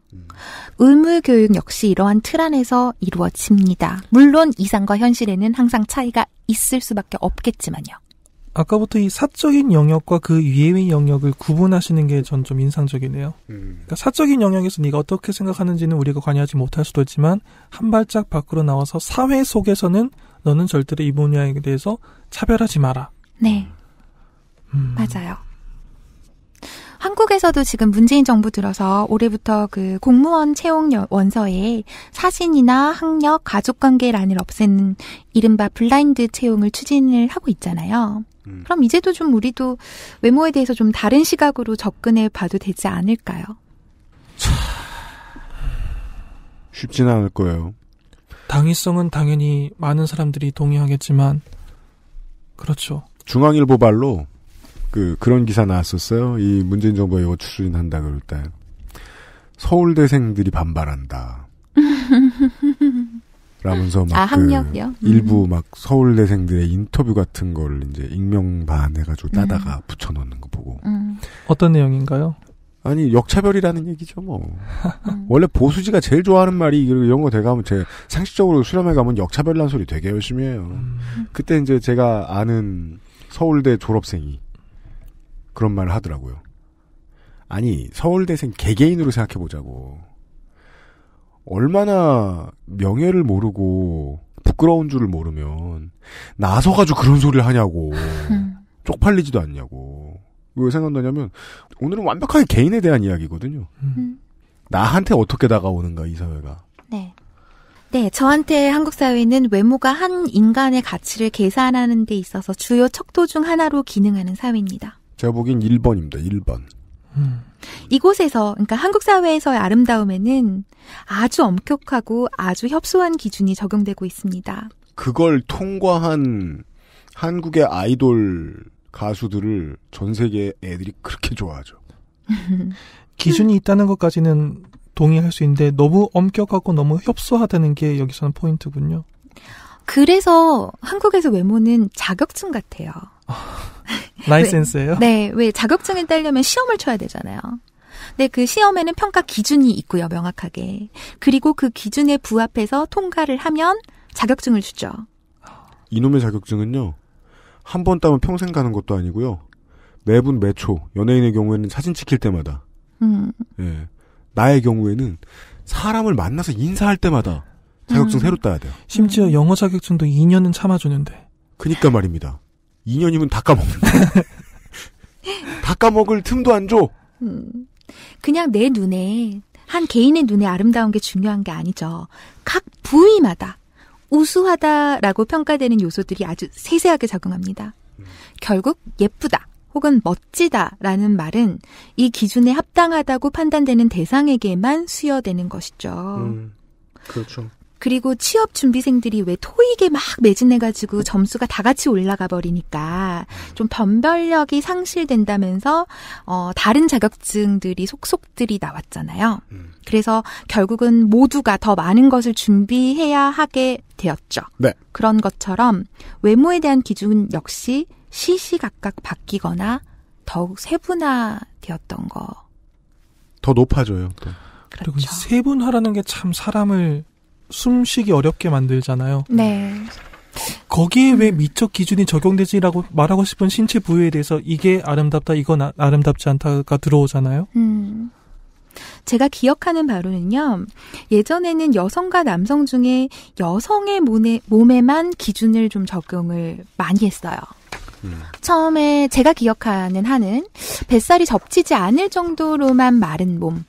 의무교육 역시 이러한 틀 안에서 이루어집니다. 물론 이상과 현실에는 항상 차이가 있을 수밖에 없겠지만요. 아까부터 이 사적인 영역과 그이외의 영역을 구분하시는 게 전 좀 인상적이네요. 음. 그러니까 사적인 영역에서 네가 어떻게 생각하는지는 우리가 관여하지 못할 수도 있지만 한 발짝 밖으로 나와서 사회 속에서는 너는 절대로 이 분야에 대해서 차별하지 마라. 네. 음. 맞아요. 한국에서도 지금 문재인 정부 들어서 올해부터 그 공무원 채용 원서에 사신이나 학력, 가족관계란을 없애는 이른바 블라인드 채용을 추진을 하고 있잖아요. 음. 그럼 이제도 좀 우리도 외모에 대해서 좀 다른 시각으로 접근해 봐도 되지 않을까요? 쉽지는 않을 거예요. 당위성은 당연히 많은 사람들이 동의하겠지만 그렇죠. 중앙일보 발로 그 그런 기사 나왔었어요. 이 문재인 정부가 이거 추진한다 그럴 때 서울대생들이 반발한다. 라면서 막 아, 그 일부 음. 막 서울대생들의 인터뷰 같은 걸를 이제 익명반 해가지고 음. 따다가 음. 붙여놓는 거 보고 음. 어떤 내용인가요? 아니 역차별이라는 얘기죠 뭐 음. 원래 보수지가 제일 좋아하는 말이 이런 거 돼가면 제 상식적으로 수렴해 가면 역차별란 소리 되게 열심히 해요. 그때 이제 제가 아는 서울대 졸업생이 그런 말을 하더라고요. 아니, 서울대생 개개인으로 생각해보자고. 얼마나 명예를 모르고 부끄러운 줄을 모르면 나서가지고 그런 소리를 하냐고. 쪽팔리지도 않냐고. 왜 생각나냐면 오늘은 완벽하게 개인에 대한 이야기거든요. 음. 음. 나한테 어떻게 다가오는가 이 사회가. 네. 네, 저한테 한국 사회는 외모가 한 인간의 가치를 계산하는 데 있어서 주요 척도 중 하나로 기능하는 사회입니다. 제가 보기엔 1번입니다. 1번. 음. 이곳에서 그러니까 한국 사회에서의 아름다움에는 아주 엄격하고 아주 협소한 기준이 적용되고 있습니다. 그걸 통과한 한국의 아이돌 가수들을 전 세계 애들이 그렇게 좋아하죠. 기준이 있다는 것까지는 동의할 수 있는데 너무 엄격하고 너무 협소하다는 게 여기서는 포인트군요. 그래서 한국에서 외모는 자격증 같아요. 라이센스예요? 네, 왜 자격증을 따려면 시험을 쳐야 되잖아요. 네, 그 시험에는 평가 기준이 있고요, 명확하게. 그리고 그 기준에 부합해서 통과를 하면 자격증을 주죠. 이놈의 자격증은요, 한 번 따면 평생 가는 것도 아니고요, 매분 매초, 연예인의 경우에는 사진 찍힐 때마다, 음. 예, 나의 경우에는 사람을 만나서 인사할 때마다 자격증 음. 새로 따야 돼요. 심지어 음. 영어 자격증도 2년은 참아주는데. 그니까 말입니다. 2년이면 다 까먹는다. 다 까먹을 틈도 안 줘. 음, 그냥 내 눈에 한 개인의 눈에 아름다운 게 중요한 게 아니죠. 각 부위마다 우수하다라고 평가되는 요소들이 아주 세세하게 작용합니다. 음. 결국 예쁘다 혹은 멋지다라는 말은 이 기준에 합당하다고 판단되는 대상에게만 수여되는 것이죠. 음, 그렇죠. 그리고 취업 준비생들이 왜 토익에 막 매진해가지고 점수가 다 같이 올라가 버리니까 좀 변별력이 상실된다면서 어, 다른 자격증들이 속속들이 나왔잖아요. 음. 그래서 결국은 모두가 더 많은 것을 준비해야 하게 되었죠. 네. 그런 것처럼 외모에 대한 기준 역시 시시각각 바뀌거나 더욱 세분화되었던 거. 더 높아져요. 또. 그렇죠. 그 세분화라는 게 참 사람을 숨쉬기 어렵게 만들잖아요. 네. 거기에 왜 미적 기준이 적용되지라고 말하고 싶은 신체 부위에 대해서 이게 아름답다, 이건 아, 아름답지 않다가 들어오잖아요. 음. 제가 기억하는 바로는요, 예전에는 여성과 남성 중에 여성의 몸에, 몸에만 기준을 좀 적용을 많이 했어요. 음. 처음에 제가 기억하는 한은 뱃살이 접치지 않을 정도로만 마른 몸,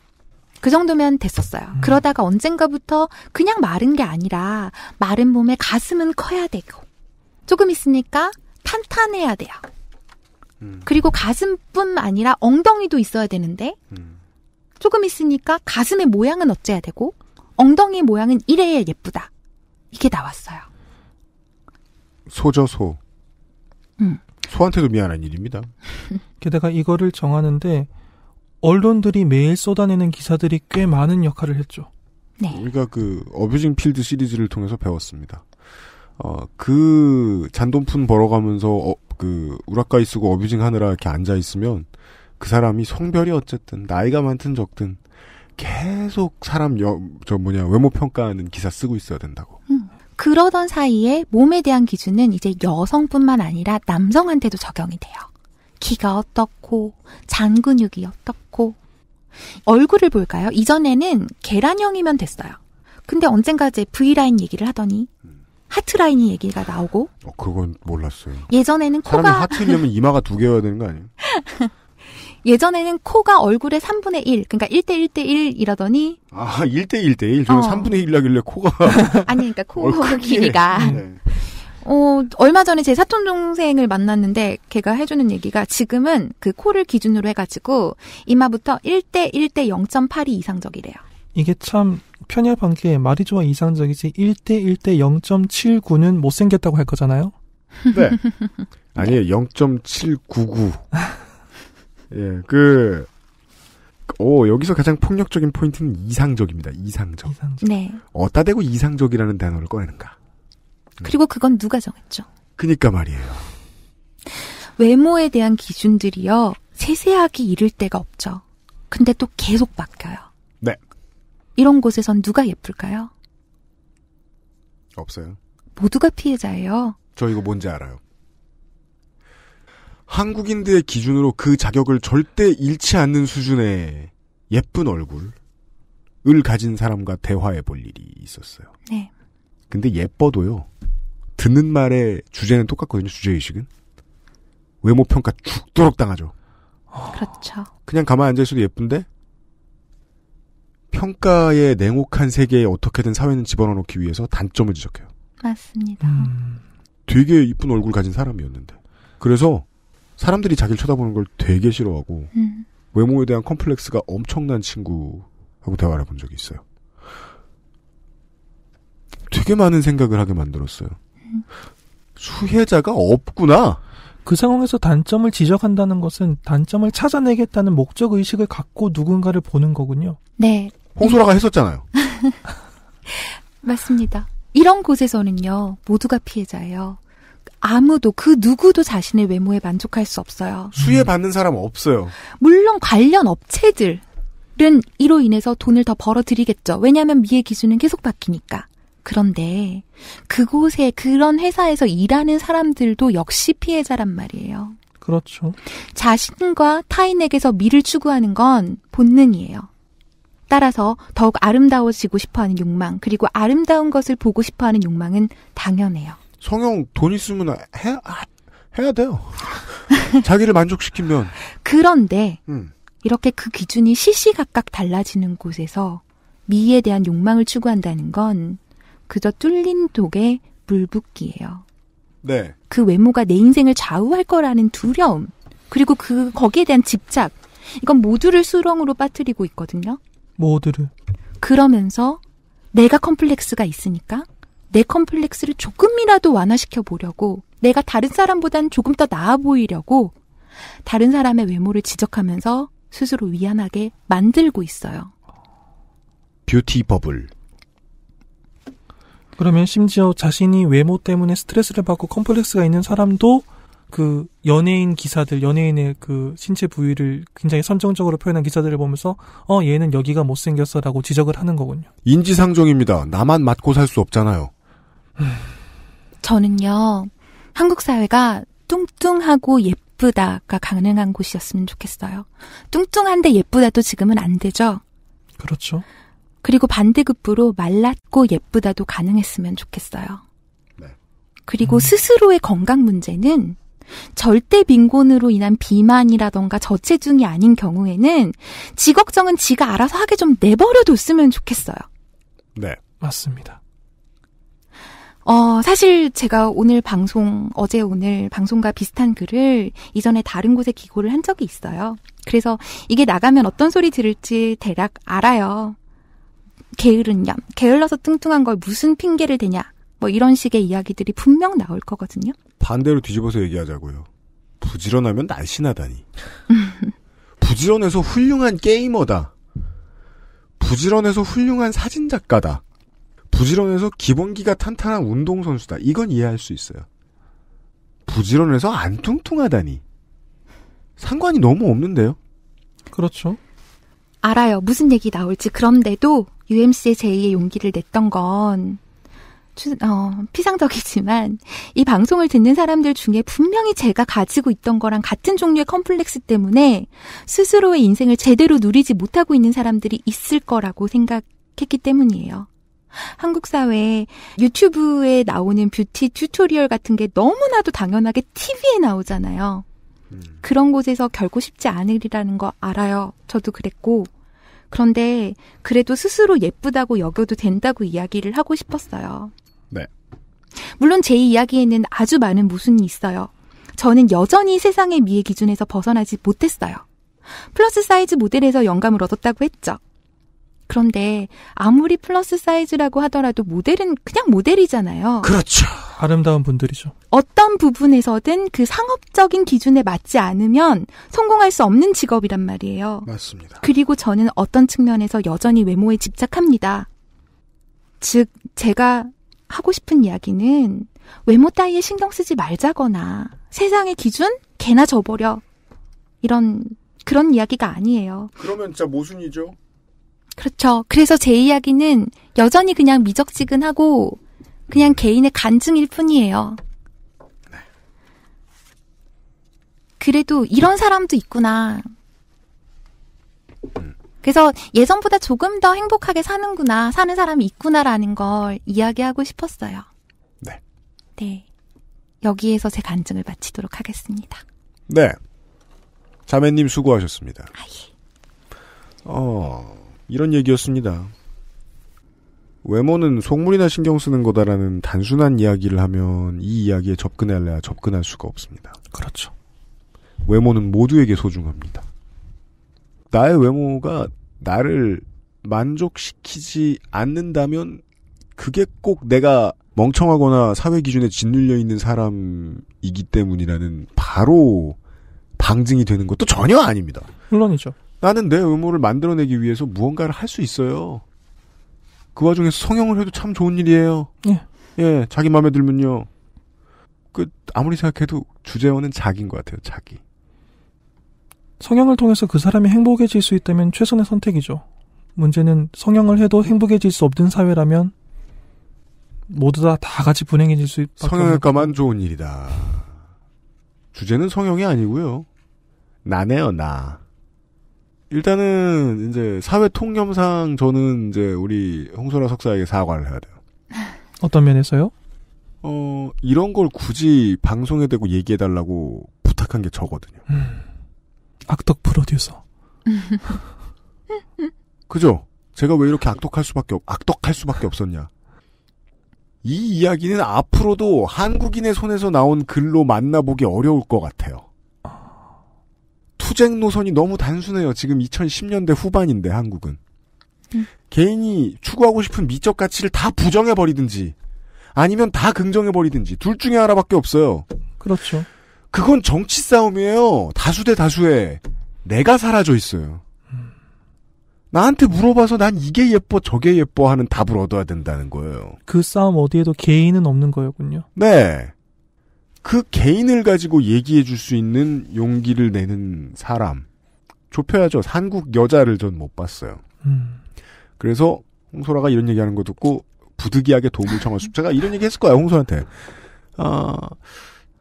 그 정도면 됐었어요. 음. 그러다가 언젠가부터 그냥 마른 게 아니라 마른 몸에 가슴은 커야 되고 조금 있으니까 탄탄해야 돼요. 음. 그리고 가슴뿐 아니라 엉덩이도 있어야 되는데 음. 조금 있으니까 가슴의 모양은 어째야 되고 엉덩이의 모양은 이래야 예쁘다. 이게 나왔어요. 소저 소. 음. 소한테도 미안한 일입니다. 게다가 이거를 정하는데 언론들이 매일 쏟아내는 기사들이 꽤 많은 역할을 했죠. 네. 우리가 그 어뷰징 필드 시리즈를 통해서 배웠습니다. 어, 그 잔돈푼 벌어가면서 어, 그 우라카이 쓰고 어뷰징 하느라 이렇게 앉아 있으면 그 사람이 성별이 어쨌든 나이가 많든 적든 계속 사람 여, 저 뭐냐 외모 평가하는 기사 쓰고 있어야 된다고. 음. 그러던 사이에 몸에 대한 기준은 이제 여성뿐만 아니라 남성한테도 적용이 돼요. 키가 어떻고, 잔 근육이 어떻고, 얼굴을 볼까요? 이전에는 계란형이면 됐어요. 근데 언젠가 이제 V라인 얘기를 하더니 음. 하트라인이 얘기가 나오고. 어, 그건 몰랐어요. 예전에는 코가. 사람이 하트이면 이마가 두 개여야 되는 거 아니에요? 예전에는 코가 얼굴의 3분의 1, 그러니까 1대 1대 1이라더니 아, 1대 1대 1? 저는 어. 3분의 1이길래 라 코가. 아니, 그러니까 코 길이가. 네. 어, 얼마 전에 제 사촌 동생을 만났는데 걔가 해주는 얘기가 지금은 그 코를 기준으로 해가지고 이마부터 1대 1대 0 8이 이상적이래요. 이게 참 편협한 게 말이 좋아 이상적이지 1대 1대 0.79는 못생겼다고 할 거잖아요. 네. 아니에요. 0.799. 예, 그, 오, 여기서 가장 폭력적인 포인트는 이상적입니다. 이상적. 이상적. 네. 어따 대고 이상적이라는 단어를 꺼내는가. 음. 그리고 그건 누가 정했죠? 그니까 말이에요. 외모에 대한 기준들이요. 세세하게 이를 때가 없죠. 근데 또 계속 바뀌어요. 네. 이런 곳에선 누가 예쁠까요? 없어요. 모두가 피해자예요. 저 이거 뭔지 알아요. 한국인들의 기준으로 그 자격을 절대 잃지 않는 수준의 예쁜 얼굴을 가진 사람과 대화해 볼 일이 있었어요. 네. 근데 예뻐도요. 듣는 말의 주제는 똑같거든요. 주제의식은. 외모 평가 죽도록 당하죠. 그렇죠. 그냥 가만히 앉아 있어도 예쁜데 평가의 냉혹한 세계에 어떻게든 사회는 집어넣기 위해서 단점을 지적해요. 맞습니다. 음. 되게 이쁜 얼굴 가진 사람이었는데. 그래서 사람들이 자기를 쳐다보는 걸 되게 싫어하고 음. 외모에 대한 컴플렉스가 엄청난 친구하고 대화를 해본 적이 있어요. 되게 많은 생각을 하게 만들었어요. 수혜자가 없구나. 그 상황에서 단점을 지적한다는 것은 단점을 찾아내겠다는 목적 의식을 갖고 누군가를 보는 거군요. 네. 홍소라가 했었잖아요. 맞습니다. 이런 곳에서는요, 모두가 피해자예요. 아무도 그 누구도 자신의 외모에 만족할 수 없어요. 수혜 받는 사람 없어요. 물론 관련 업체들은 이로 인해서 돈을 더 벌어들이겠죠. 왜냐하면 미의 기준은 계속 바뀌니까. 그런데 그곳에 그런 회사에서 일하는 사람들도 역시 피해자란 말이에요. 그렇죠. 자신과 타인에게서 미를 추구하는 건 본능이에요. 따라서 더욱 아름다워지고 싶어하는 욕망 그리고 아름다운 것을 보고 싶어하는 욕망은 당연해요. 성형 돈 있으면 해 해야 돼요. 자기를 만족시키면. 그런데 음. 이렇게 그 기준이 시시각각 달라지는 곳에서 미에 대한 욕망을 추구한다는 건 그저 뚫린 독에 물붓기예요. 네. 그 외모가 내 인생을 좌우할 거라는 두려움 그리고 그 거기에 대한 집착 이건 모두를 수렁으로 빠뜨리고 있거든요. 모두를. 그러면서 내가 컴플렉스가 있으니까 내 컴플렉스를 조금이라도 완화시켜 보려고 내가 다른 사람보단 조금 더 나아 보이려고 다른 사람의 외모를 지적하면서 스스로 위안하게 만들고 있어요. 뷰티 버블. 그러면 심지어 자신이 외모 때문에 스트레스를 받고 컴플렉스가 있는 사람도 그 연예인 기사들, 연예인의 그 신체 부위를 굉장히 선정적으로 표현한 기사들을 보면서 어 얘는 여기가 못생겼어라고 지적을 하는 거군요. 인지상정입니다. 나만 맞고 살 수 없잖아요. 저는요 한국 사회가 뚱뚱하고 예쁘다가 가능한 곳이었으면 좋겠어요. 뚱뚱한데 예쁘다도 지금은 안 되죠. 그렇죠. 그리고 반대급부로 말랐고 예쁘다도 가능했으면 좋겠어요. 네. 그리고 음. 스스로의 건강 문제는 절대 빈곤으로 인한 비만이라던가 저체중이 아닌 경우에는 지 걱정은 지가 알아서 하게 좀 내버려 뒀으면 좋겠어요. 네. 맞습니다. 어, 사실 제가 오늘 방송, 어제 오늘 방송과 비슷한 글을 이전에 다른 곳에 기고를 한 적이 있어요. 그래서 이게 나가면 어떤 소리 들을지 대략 알아요. 게으른 년, 게을러서 뚱뚱한 걸 무슨 핑계를 대냐. 뭐 이런 식의 이야기들이 분명 나올 거거든요. 반대로 뒤집어서 얘기하자고요. 부지런하면 날씬하다니. 부지런해서 훌륭한 게이머다. 부지런해서 훌륭한 사진작가다. 부지런해서 기본기가 탄탄한 운동선수다. 이건 이해할 수 있어요. 부지런해서 안 뚱뚱하다니. 상관이 너무 없는데요? 그렇죠. 알아요. 무슨 얘기 나올지. 그런데도 UMC의 제의에 용기를 냈던 건 어, 피상적이지만 이 방송을 듣는 사람들 중에 분명히 제가 가지고 있던 거랑 같은 종류의 컴플렉스 때문에 스스로의 인생을 제대로 누리지 못하고 있는 사람들이 있을 거라고 생각했기 때문이에요. 한국 사회에 유튜브에 나오는 뷰티 튜토리얼 같은 게 너무나도 당연하게 TV에 나오잖아요. 음. 그런 곳에서 결코 쉽지 않으리라는 거 알아요. 저도 그랬고. 그런데 그래도 스스로 예쁘다고 여겨도 된다고 이야기를 하고 싶었어요. 네. 물론 제 이야기에는 아주 많은 모순이 있어요. 저는 여전히 세상의 미의 기준에서 벗어나지 못했어요. 플러스 사이즈 모델에서 영감을 얻었다고 했죠. 그런데 아무리 플러스 사이즈라고 하더라도 모델은 그냥 모델이잖아요. 그렇죠. 아름다운 분들이죠. 어떤 부분에서든 그 상업적인 기준에 맞지 않으면 성공할 수 없는 직업이란 말이에요. 맞습니다. 그리고 저는 어떤 측면에서 여전히 외모에 집착합니다. 즉, 제가 하고 싶은 이야기는 외모 따위에 신경 쓰지 말자거나 세상의 기준 개나 져버려 이런 그런 이야기가 아니에요. 그러면 진짜 모순이죠. 그렇죠. 그래서 제 이야기는 여전히 그냥 미적지근하고 그냥 개인의 간증일 뿐이에요. 네. 그래도 이런 사람도 있구나. 음. 그래서 예전보다 조금 더 행복하게 사는구나, 사는 사람이 있구나라는 걸 이야기하고 싶었어요. 네. 네. 여기에서 제 간증을 마치도록 하겠습니다. 네. 자매님 수고하셨습니다. 아, 예. 어, 이런 얘기였습니다. 외모는 속물이나 신경 쓰는 거다라는 단순한 이야기를 하면 이 이야기에 접근할래야 접근할 수가 없습니다. 그렇죠. 외모는 모두에게 소중합니다. 나의 외모가 나를 만족시키지 않는다면 그게 꼭 내가 멍청하거나 사회 기준에 짓눌려 있는 사람이기 때문이라는 바로 방증이 되는 것도 전혀 아닙니다. 물론이죠. 나는 내 의무를 만들어내기 위해서 무언가를 할 수 있어요. 그 와중에 성형을 해도 참 좋은 일이에요. 예. 예, 자기 마음에 들면요. 그 아무리 생각해도 주재원은 자기인 것 같아요. 자기. 성형을 통해서 그 사람이 행복해질 수 있다면 최선의 선택이죠. 문제는 성형을 해도 행복해질 수 없는 사회라면 모두 다 다 같이 분행해질 수 있다. 성형외과만 좋은 일이다. 주제는 성형이 아니고요. 나네요, 나. 일단은 이제 사회 통념상 저는 이제 우리 홍소라 석사에게 사과를 해야 돼요. 어떤 면에서요? 어, 이런 걸 굳이 방송에 대고 얘기해달라고 부탁한 게 저거든요. 음, 악덕 프로듀서. 그죠? 제가 왜 이렇게 악덕할 수밖에 없, 악덕할 수밖에 없었냐. 이 이야기는 앞으로도 한국인의 손에서 나온 글로 만나보기 어려울 것 같아요. 투쟁 노선이 너무 단순해요. 지금 2010년대 후반인데 한국은. 음. 개인이 추구하고 싶은 미적 가치를 다 부정해버리든지 아니면 다 긍정해버리든지 둘 중에 하나밖에 없어요. 그렇죠. 그건 정치 싸움이에요. 다수 대 다수에 내가 사라져 있어요. 나한테 물어봐서 난 이게 예뻐 저게 예뻐 하는 답을 얻어야 된다는 거예요. 그 싸움 어디에도 개인은 없는 거였군요. 네. 그 개인을 가지고 얘기해 줄 수 있는 용기를 내는 사람. 좁혀야죠. 한국 여자를 전 못 봤어요. 음. 그래서 홍소라가 이런 얘기하는 거 듣고 부득이하게 도움을 청하셨. 제가 이런 얘기 했을 거야, 홍소한테. 아,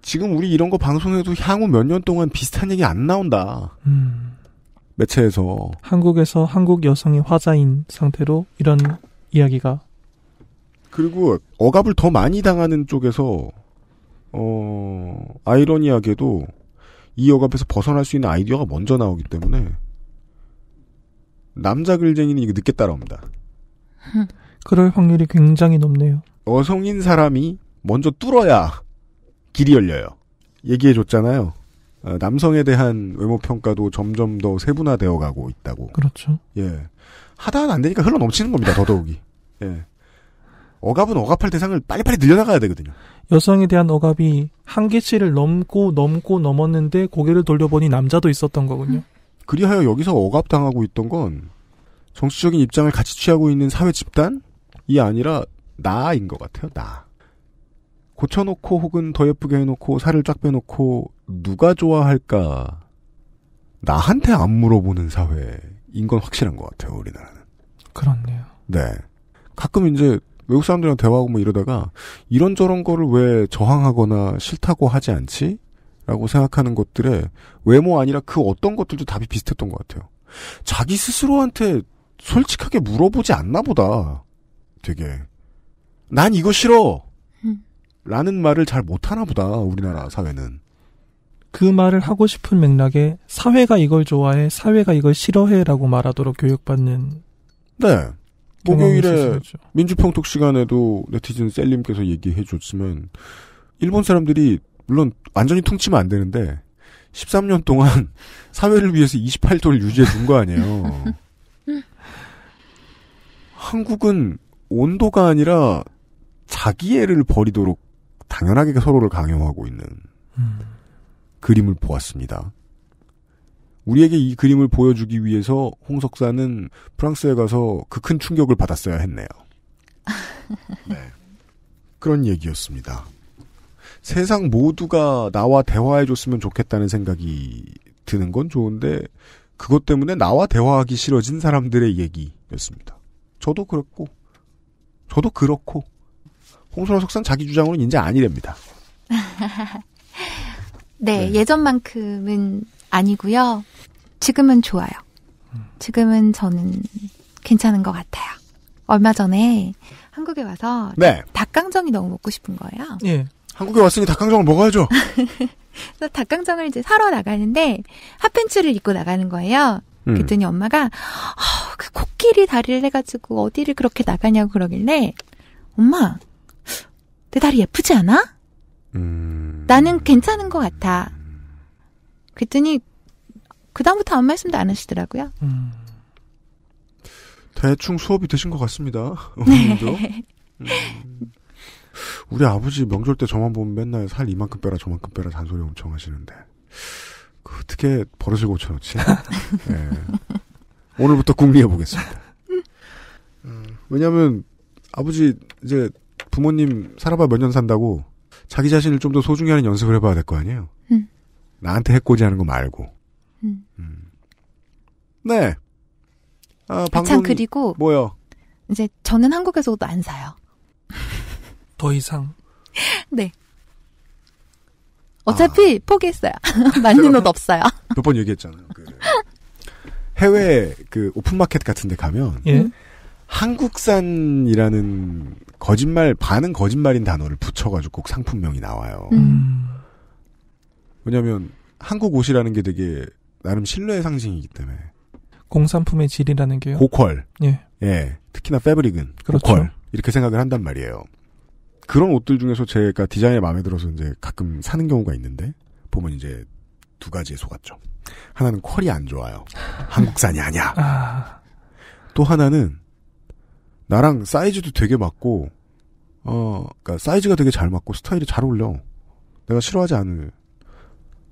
지금 우리 이런 거 방송해도 향후 몇 년 동안 비슷한 얘기 안 나온다. 음. 매체에서. 한국에서 한국 여성이 화자인 상태로 이런 이야기가. 그리고 억압을 더 많이 당하는 쪽에서 어, 아이러니하게도 이 억압에서 벗어날 수 있는 아이디어가 먼저 나오기 때문에 남자 글쟁이는 이게 늦게 따라옵니다. 그럴 확률이 굉장히 높네요. 여성인 사람이 먼저 뚫어야 길이 열려요. 얘기해 줬잖아요. 아, 남성에 대한 외모 평가도 점점 더 세분화되어 가고 있다고. 그렇죠. 예. 하다 안 되니까 흘러 넘치는 겁니다, 더더욱이. 예. 억압은 억압할 대상을 빨리빨리 늘려나가야 되거든요. 여성에 대한 억압이 한계치를 넘고 넘고 넘었는데 고개를 돌려보니 남자도 있었던 거군요. 음. 그리하여 여기서 억압당하고 있던 건 정치적인 입장을 같이 취하고 있는 사회 집단이 아니라 나인 것 같아요. 나. 고쳐놓고 혹은 더 예쁘게 해놓고 살을 쫙 빼놓고 누가 좋아할까 나한테 안 물어보는 사회인 건 확실한 것 같아요. 우리나라는. 그렇네요. 네. 가끔 이제 외국 사람들이랑 대화하고 뭐 이러다가 이런저런 거를 왜 저항하거나 싫다고 하지 않지? 라고 생각하는 것들에 외모 아니라 그 어떤 것들도 답이 비슷했던 것 같아요. 자기 스스로한테 솔직하게 물어보지 않나 보다. 되게. 난 이거 싫어! 음. 라는 말을 잘 못하나 보다, 우리나라 사회는. 그 말을 하고 싶은 맥락에 사회가 이걸 좋아해, 사회가 이걸 싫어해라고 말하도록 교육받는. 네. 목요일에 민주평톡 시간에도 네티즌 셀님께서 얘기해 줬지만 일본 사람들이 물론 완전히 퉁치면안 되는데 13년 동안 사회를 위해서 28도를 유지해 준 거 아니에요. 한국은 온도가 아니라 자기애를 버리도록 당연하게 서로를 강요하고 있는 음. 그림을 보았습니다. 우리에게 이 그림을 보여주기 위해서 홍석사는 프랑스에 가서 그 큰 충격을 받았어야 했네요. 네. 그런 얘기였습니다. 세상 모두가 나와 대화해줬으면 좋겠다는 생각이 드는 건 좋은데, 그것 때문에 나와 대화하기 싫어진 사람들의 얘기였습니다. 저도 그렇고, 저도 그렇고, 홍소라 석산 자기 주장으로는 이제 아니랍니다. 네, 네, 예전만큼은 아니고요. 지금은 좋아요. 지금은 저는 괜찮은 것 같아요. 얼마 전에 한국에 와서 네. 닭강정이 너무 먹고 싶은 거예요. 예. 한국에 왔으니 닭강정을 먹어야죠. 그래서 닭강정을 이제 사러 나가는데 핫팬츠를 입고 나가는 거예요. 음. 그랬더니 엄마가 어, 그 코끼리 다리를 해가지고 어디를 그렇게 나가냐고 그러길래 엄마 내 다리 예쁘지 않아? 음... 나는 괜찮은 것 같아. 그랬더니 그다음부터 아무 말씀도 안 하시더라고요. 음. 대충 수업이 되신 것 같습니다. 네. 음. 우리 아버지 명절 때 저만 보면 맨날 살 이만큼 빼라 저만큼 빼라 잔소리 엄청 하시는데 그 어떻게 버릇을 고쳐놓지? 네. 오늘부터 궁리해 보겠습니다. 음, 음 왜냐하면 아버지 이제 부모님 살아봐 몇 년 산다고 자기 자신을 좀 더 소중히 하는 연습을 해봐야 될 거 아니에요. 음. 나한테 해코지 하는 거 말고 음. 음. 네. 아, 방금 참 그리고 뭐요? 이제 저는 한국에서 옷안 사요. 더 이상. 네. 어차피 아. 포기했어요. 맞는 옷 없어요. 몇 번 얘기했잖아요. 그 해외 그 오픈마켓 같은데 가면 예? 한국산이라는 거짓말 반은 거짓말인 단어를 붙여가지고 꼭 상품명이 나와요. 음. 음. 왜냐하면 한국 옷이라는 게 되게 나름 신뢰의 상징이기 때문에. 공산품의 질이라는 게요. 고퀄. 예. 예. 특히나 패브릭은 그렇죠. 고퀄. 이렇게 생각을 한단 말이에요. 그런 옷들 중에서 제가 디자인에 마음에 들어서 이제 가끔 사는 경우가 있는데 보면 이제 두 가지에 속았죠. 하나는 퀄이 안 좋아요. 한국산이 아니야. 아... 또 하나는 나랑 사이즈도 되게 맞고 어, 그니까 사이즈가 되게 잘 맞고 스타일이 잘 어울려. 내가 싫어하지 않을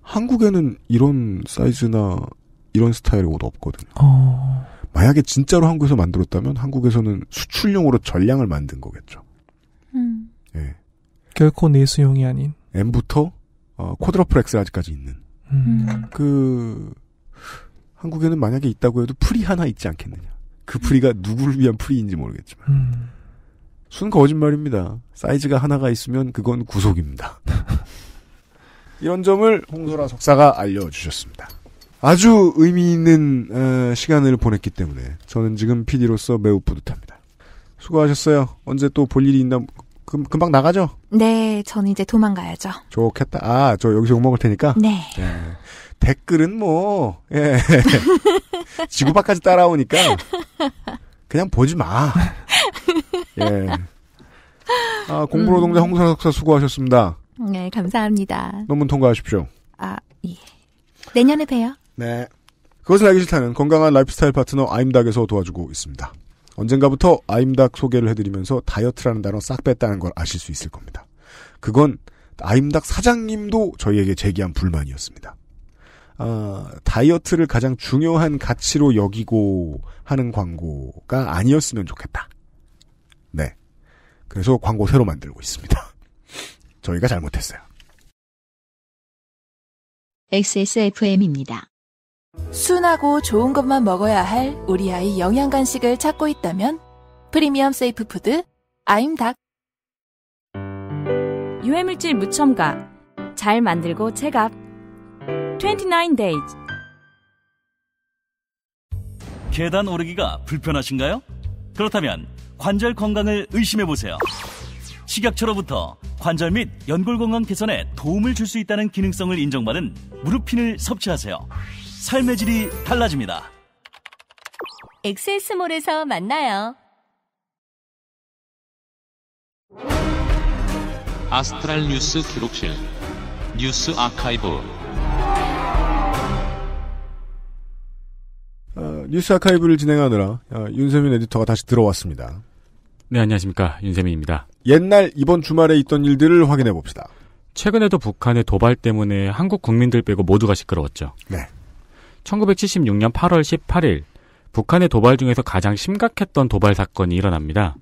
한국에는 이런 사이즈나 이런 스타일의 옷 없거든요. 어... 만약에 진짜로 한국에서 만들었다면 한국에서는 수출용으로 전량을 만든 거겠죠. 음. 예. 결코 내수용이 아닌. M부터 어, 쿼드러플 엑스라지까지 있는. 음. 음. 그 한국에는 만약에 있다고 해도 풀이 하나 있지 않겠느냐. 그 풀이가 누구를 위한 풀이인지 모르겠지만. 음. 순 거짓말입니다. 사이즈가 하나가 있으면 그건 구속입니다. 이런 점을 홍소라 석사가 알려주셨습니다. 아주 의미 있는 어, 시간을 보냈기 때문에 저는 지금 PD로서 매우 뿌듯합니다. 수고하셨어요. 언제 또 볼 일이 있나 금, 금방 나가죠? 네, 저는 이제 도망가야죠. 좋겠다. 아, 저 여기서 욕 먹을 테니까. 네. 예. 댓글은 뭐, 예. 지구 밖까지 따라오니까 그냥 보지 마. 예. 아, 공부노동자 음. 홍선석사 수고하셨습니다. 네, 감사합니다. 논문 통과하십시오. 아, 예. 내년에 봬요. 네. 그것은 알기 싫다는 건강한 라이프스타일 파트너 아임닥에서 도와주고 있습니다. 언젠가부터 아임닥 소개를 해드리면서 다이어트라는 단어 싹 뺐다는 걸 아실 수 있을 겁니다. 그건 아임닥 사장님도 저희에게 제기한 불만이었습니다. 아, 다이어트를 가장 중요한 가치로 여기고 하는 광고가 아니었으면 좋겠다. 네. 그래서 광고 새로 만들고 있습니다. 저희가 잘못했어요. XSFM입니다. 순하고 좋은 것만 먹어야 할 우리 아이 영양 간식을 찾고 있다면 프리미엄 세이프 푸드 아임닭 유해물질 무첨가 잘 만들고 체갑 29days 계단 오르기가 불편하신가요? 그렇다면 관절 건강을 의심해 보세요. 식약처로부터 관절 및 연골 건강 개선에 도움을 줄 수 있다는 기능성을 인정받은 무릎핀을 섭취하세요. 삶의 질이 달라집니다. 엑세스몰에서 만나요. 아스트랄 뉴스 기록실 뉴스 아카이브 어, 뉴스 아카이브를 진행하느라 어, 윤세민 에디터가 다시 들어왔습니다. 네, 안녕하십니까. 윤세민입니다. 옛날 이번 주말에 있던 일들을 확인해 봅시다. 최근에도 북한의 도발 때문에 한국 국민들 빼고 모두가 시끄러웠죠. 네. 1976년 8월 18일, 북한의 도발 중에서 가장 심각했던 도발 사건이 일어납니다.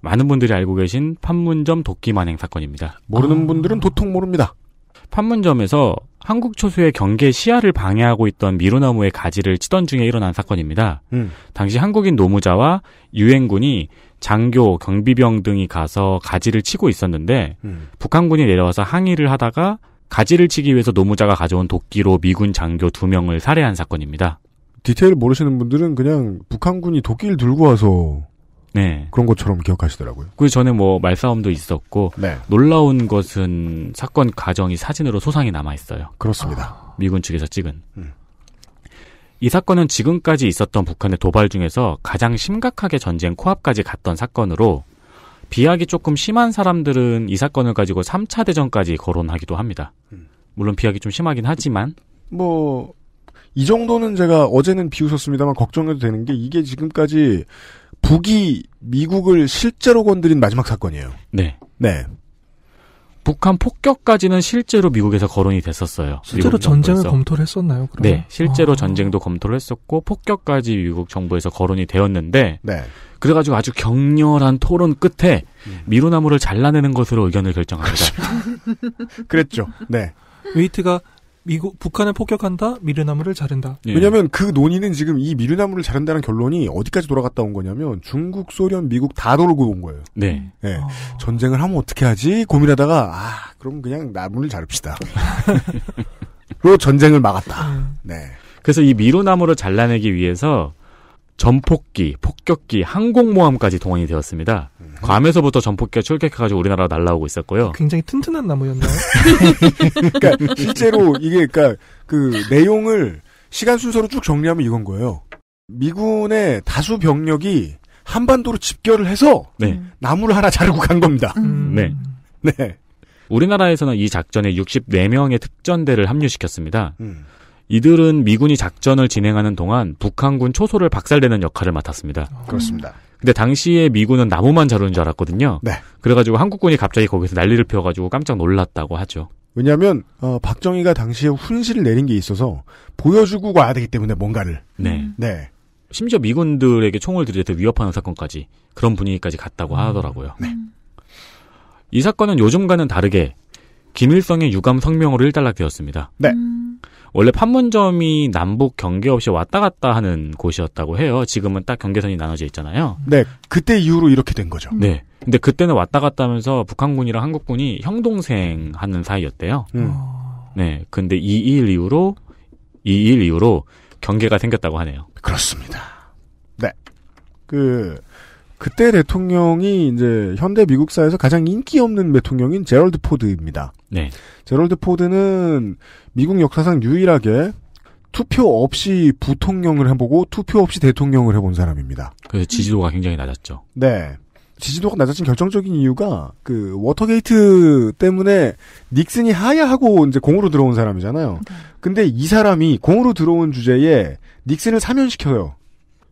많은 분들이 알고 계신 판문점 도끼 만행 사건입니다. 모르는 아... 분들은 도통 모릅니다. 판문점에서 한국 초수의 경계 시야를 방해하고 있던 미로나무의 가지를 치던 중에 일어난 사건입니다. 음. 당시 한국인 노무자와 유엔군이 장교, 경비병 등이 가서 가지를 치고 있었는데 음. 북한군이 내려와서 항의를 하다가 가지를 치기 위해서 노무자가 가져온 도끼로 미군 장교 두 명을 살해한 사건입니다. 디테일 모르시는 분들은 그냥 북한군이 도끼를 들고 와서 네. 그런 것처럼 기억하시더라고요. 그 전에 뭐 말싸움도 있었고 네. 놀라운 것은 사건 과정이 사진으로 소상히 남아 있어요. 그렇습니다. 아... 미군 측에서 찍은. 음. 이 사건은 지금까지 있었던 북한의 도발 중에서 가장 심각하게 전쟁 코앞까지 갔던 사건으로 비약이 조금 심한 사람들은 이 사건을 가지고 3차 대전까지 거론하기도 합니다. 음. 물론 비약이 좀 심하긴 하지만 뭐 이 정도는 제가 어제는 비웃었습니다만 걱정해도 되는 게 이게 지금까지 북이 미국을 실제로 건드린 마지막 사건이에요. 네. 네. 북한 폭격까지는 실제로 미국에서 거론이 됐었어요. 실제로 전쟁을 검토를 했었나요? 그러면? 네, 실제로 아. 전쟁도 검토를 했었고 폭격까지 미국 정부에서 거론이 되었는데 네. 그래가지고 아주 격렬한 토론 끝에 음. 미로나무를 잘라내는 것으로 의견을 결정합니다. 그렇죠. 그랬죠. 네. 웨이트가 미국 북한을 폭격한다 미르나무를 자른다. 예. 왜냐하면 그 논의는 지금 이 미르나무를 자른다는 결론이 어디까지 돌아갔다 온 거냐면 중국, 소련, 미국 다 돌고 온 거예요. 네. 예. 어... 전쟁을 하면 어떻게 하지 고민하다가 아 그럼 그냥 나무를 자릅시다. 로 전쟁을 막았다. 음. 네. 그래서 이 미르나무를 잘라내기 위해서 전폭기, 폭격기, 항공모함까지 동원이 되었습니다. 괌에서부터 전폭기가 출격해가지고 우리나라 로 날라오고 있었고요. 굉장히 튼튼한 나무였나요? 그러니까 실제로 이게 그러니까 그 내용을 시간 순서로 쭉 정리하면 이건 거예요. 미군의 다수 병력이 한반도로 집결을 해서 네. 나무를 하나 자르고 간 겁니다. 음. 네. 네. 우리나라에서는 이 작전에 64명의 특전대를 합류시켰습니다. 음. 이들은 미군이 작전을 진행하는 동안 북한군 초소를 박살내는 역할을 맡았습니다. 그렇습니다. 근데 당시에 미군은 나무만 자르는 줄 알았거든요. 네. 그래가지고 한국군이 갑자기 거기서 난리를 피워가지고 깜짝 놀랐다고 하죠. 왜냐하면 어, 박정희가 당시에 훈시를 내린 게 있어서 보여주고 가야 되기 때문에 뭔가를. 네. 음. 네. 심지어 미군들에게 총을 들이대 위협하는 사건까지 그런 분위기까지 갔다고 음. 하더라고요. 네. 이 사건은 요즘과는 다르게 김일성의 유감 성명으로 일단락되었습니다. 네. 음. 원래 판문점이 남북 경계 없이 왔다 갔다 하는 곳이었다고 해요. 지금은 딱 경계선이 나눠져 있잖아요. 네. 그때 이후로 이렇게 된 거죠. 네. 근데 그때는 왔다 갔다 하면서 북한군이랑 한국군이 형동생 하는 사이였대요. 음. 아. 네. 근데 2일 이후로 2일 이후로 경계가 생겼다고 하네요. 그렇습니다. 네. 그 그때 대통령이 이제 현대 미국사에서 가장 인기 없는 대통령인 제럴드 포드입니다. 네. 제럴드 포드는 미국 역사상 유일하게 투표 없이 부통령을 해보고 투표 없이 대통령을 해본 사람입니다. 그 지지도가 굉장히 낮았죠. 네. 지지도가 낮아진 결정적인 이유가 그 워터게이트 때문에 닉슨이 하야하고 이제 공으로 들어온 사람이잖아요. 네. 근데 이 사람이 공으로 들어온 주제에 닉슨을 사면시켜요.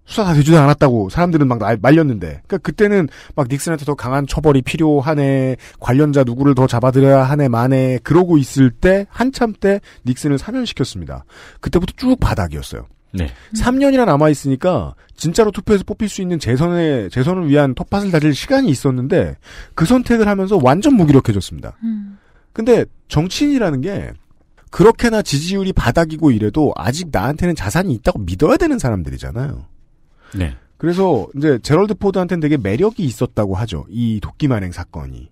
수사가 되지도 않았다고 사람들은 막 말렸는데 그러니까 그때는 막 닉슨한테 더 강한 처벌이 필요하네 관련자 누구를 더 잡아들여야 하네 만에 그러고 있을 때 한참 때 닉슨을 사면시켰습니다 그때부터 쭉 바닥이었어요 네. 3년이나 남아 있으니까 진짜로 투표해서 뽑힐 수 있는 재선에 재선을 위한 텃밭을 다질 시간이 있었는데 그 선택을 하면서 완전 무기력해졌습니다 음. 근데 정치인이라는 게 그렇게나 지지율이 바닥이고 이래도 아직 나한테는 자산이 있다고 믿어야 되는 사람들이잖아요. 네. 그래서 이제 제럴드 포드한테는 되게 매력이 있었다고 하죠. 이 도끼만행 사건이.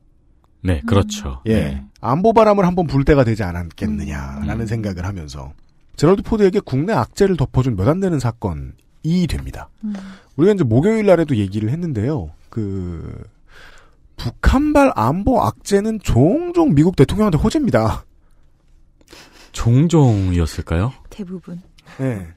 네, 음. 그렇죠. 예. 네. 안보 바람을 한번 불 때가 되지 않았겠느냐라는 음. 생각을 하면서 제럴드 포드에게 국내 악재를 덮어준 몇 안 되는 사건이 됩니다. 음. 우리가 이제 목요일 날에도 얘기를 했는데요. 그 북한발 안보 악재는 종종 미국 대통령한테 호재입니다. 종종이었을까요? 대부분. 네.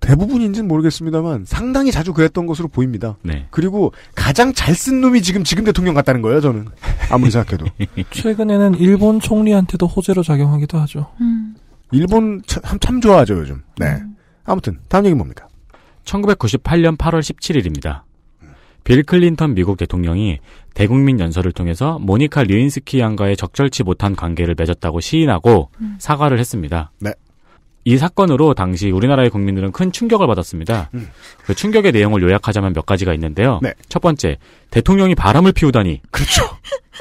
대부분인지는 모르겠습니다만 상당히 자주 그랬던 것으로 보입니다. 네. 그리고 가장 잘 쓴 놈이 지금 지금 대통령 같다는 거예요, 저는. 아무리 생각해도. 최근에는 일본 총리한테도 호재로 작용하기도 하죠. 음. 일본 참, 참 좋아하죠, 요즘. 네. 음. 아무튼 다음 얘기 뭡니까? 1998년 8월 17일입니다. 빌 클린턴 미국 대통령이 대국민 연설을 통해서 모니카 류인스키 양과의 적절치 못한 관계를 맺었다고 시인하고 음. 사과를 했습니다. 네. 이 사건으로 당시 우리나라의 국민들은 큰 충격을 받았습니다. 음. 그 충격의 내용을 요약하자면 몇 가지가 있는데요. 네. 첫 번째, 대통령이 바람을 피우다니. 그렇죠.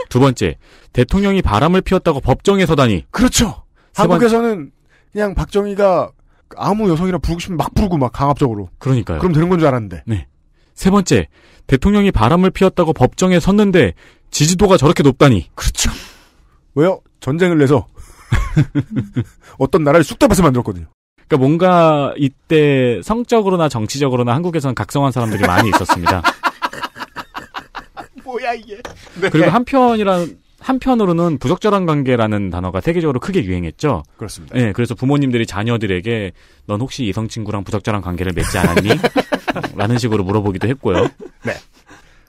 두 번째, 대통령이 바람을 피웠다고 법정에 서다니. 그렇죠. 한국에서는 그냥 박정희가 아무 여성이나 부르고 싶으면 막 부르고 막 강압적으로. 그러니까요. 그럼 되는 건 줄 알았는데. 네. 세 번째, 대통령이 바람을 피웠다고 법정에 섰는데 지지도가 저렇게 높다니. 그렇죠. 왜요? 전쟁을 내서 어떤 나라를 쑥대밭에 만들었거든요. 그러니까 뭔가 이때 성적으로나 정치적으로나 한국에선 각성한 사람들이 많이 있었습니다. 뭐야 이게? 네. 그리고 한편이란 한편으로는 부적절한 관계라는 단어가 세계적으로 크게 유행했죠. 그렇습니다. 네, 그래서 부모님들이 자녀들에게 넌 혹시 이성 친구랑 부적절한 관계를 맺지 않았니? 라는 식으로 물어보기도 했고요. 네.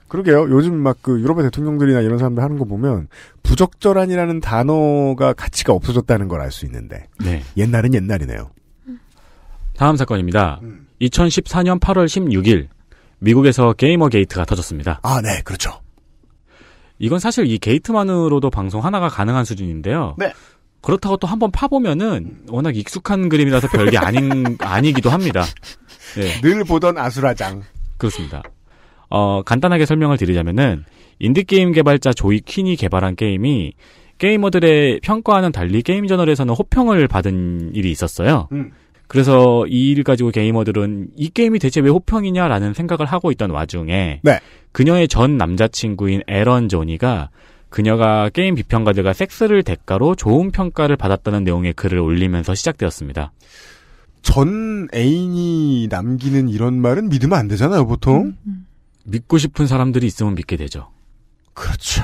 그러게요. 요즘 막 그 유럽의 대통령들이나 이런 사람들 하는 거 보면 부적절한이라는 단어가 가치가 없어졌다는 걸 알 수 있는데 네. 옛날은 옛날이네요. 다음 사건입니다. 음. 2014년 8월 16일 미국에서 게이머 게이트가 터졌습니다. 아, 네, 그렇죠. 이건 사실 이 게이트만으로도 방송 하나가 가능한 수준인데요. 네. 그렇다고 또 한 번 파보면은 워낙 익숙한 그림이라서 별게 아닌 아니기도 합니다. 네. 늘 보던 아수라장. 그렇습니다. 어, 간단하게 설명을 드리자면은 인디게임 개발자 조이 퀸이 개발한 게임이 게이머들의 평가와는 달리 게임 저널에서는 호평을 받은 일이 있었어요. 음. 그래서 이일을 가지고 게이머들은 이 게임이 대체 왜 호평이냐라는 생각을 하고 있던 와중에 네. 그녀의 전 남자친구인 에런 조니가 그녀가 게임 비평가들과 섹스를 대가로 좋은 평가를 받았다는 내용의 글을 올리면서 시작되었습니다. 전 애인이 남기는 이런 말은 믿으면 안 되잖아요, 보통. 음, 믿고 싶은 사람들이 있으면 믿게 되죠. 그렇죠.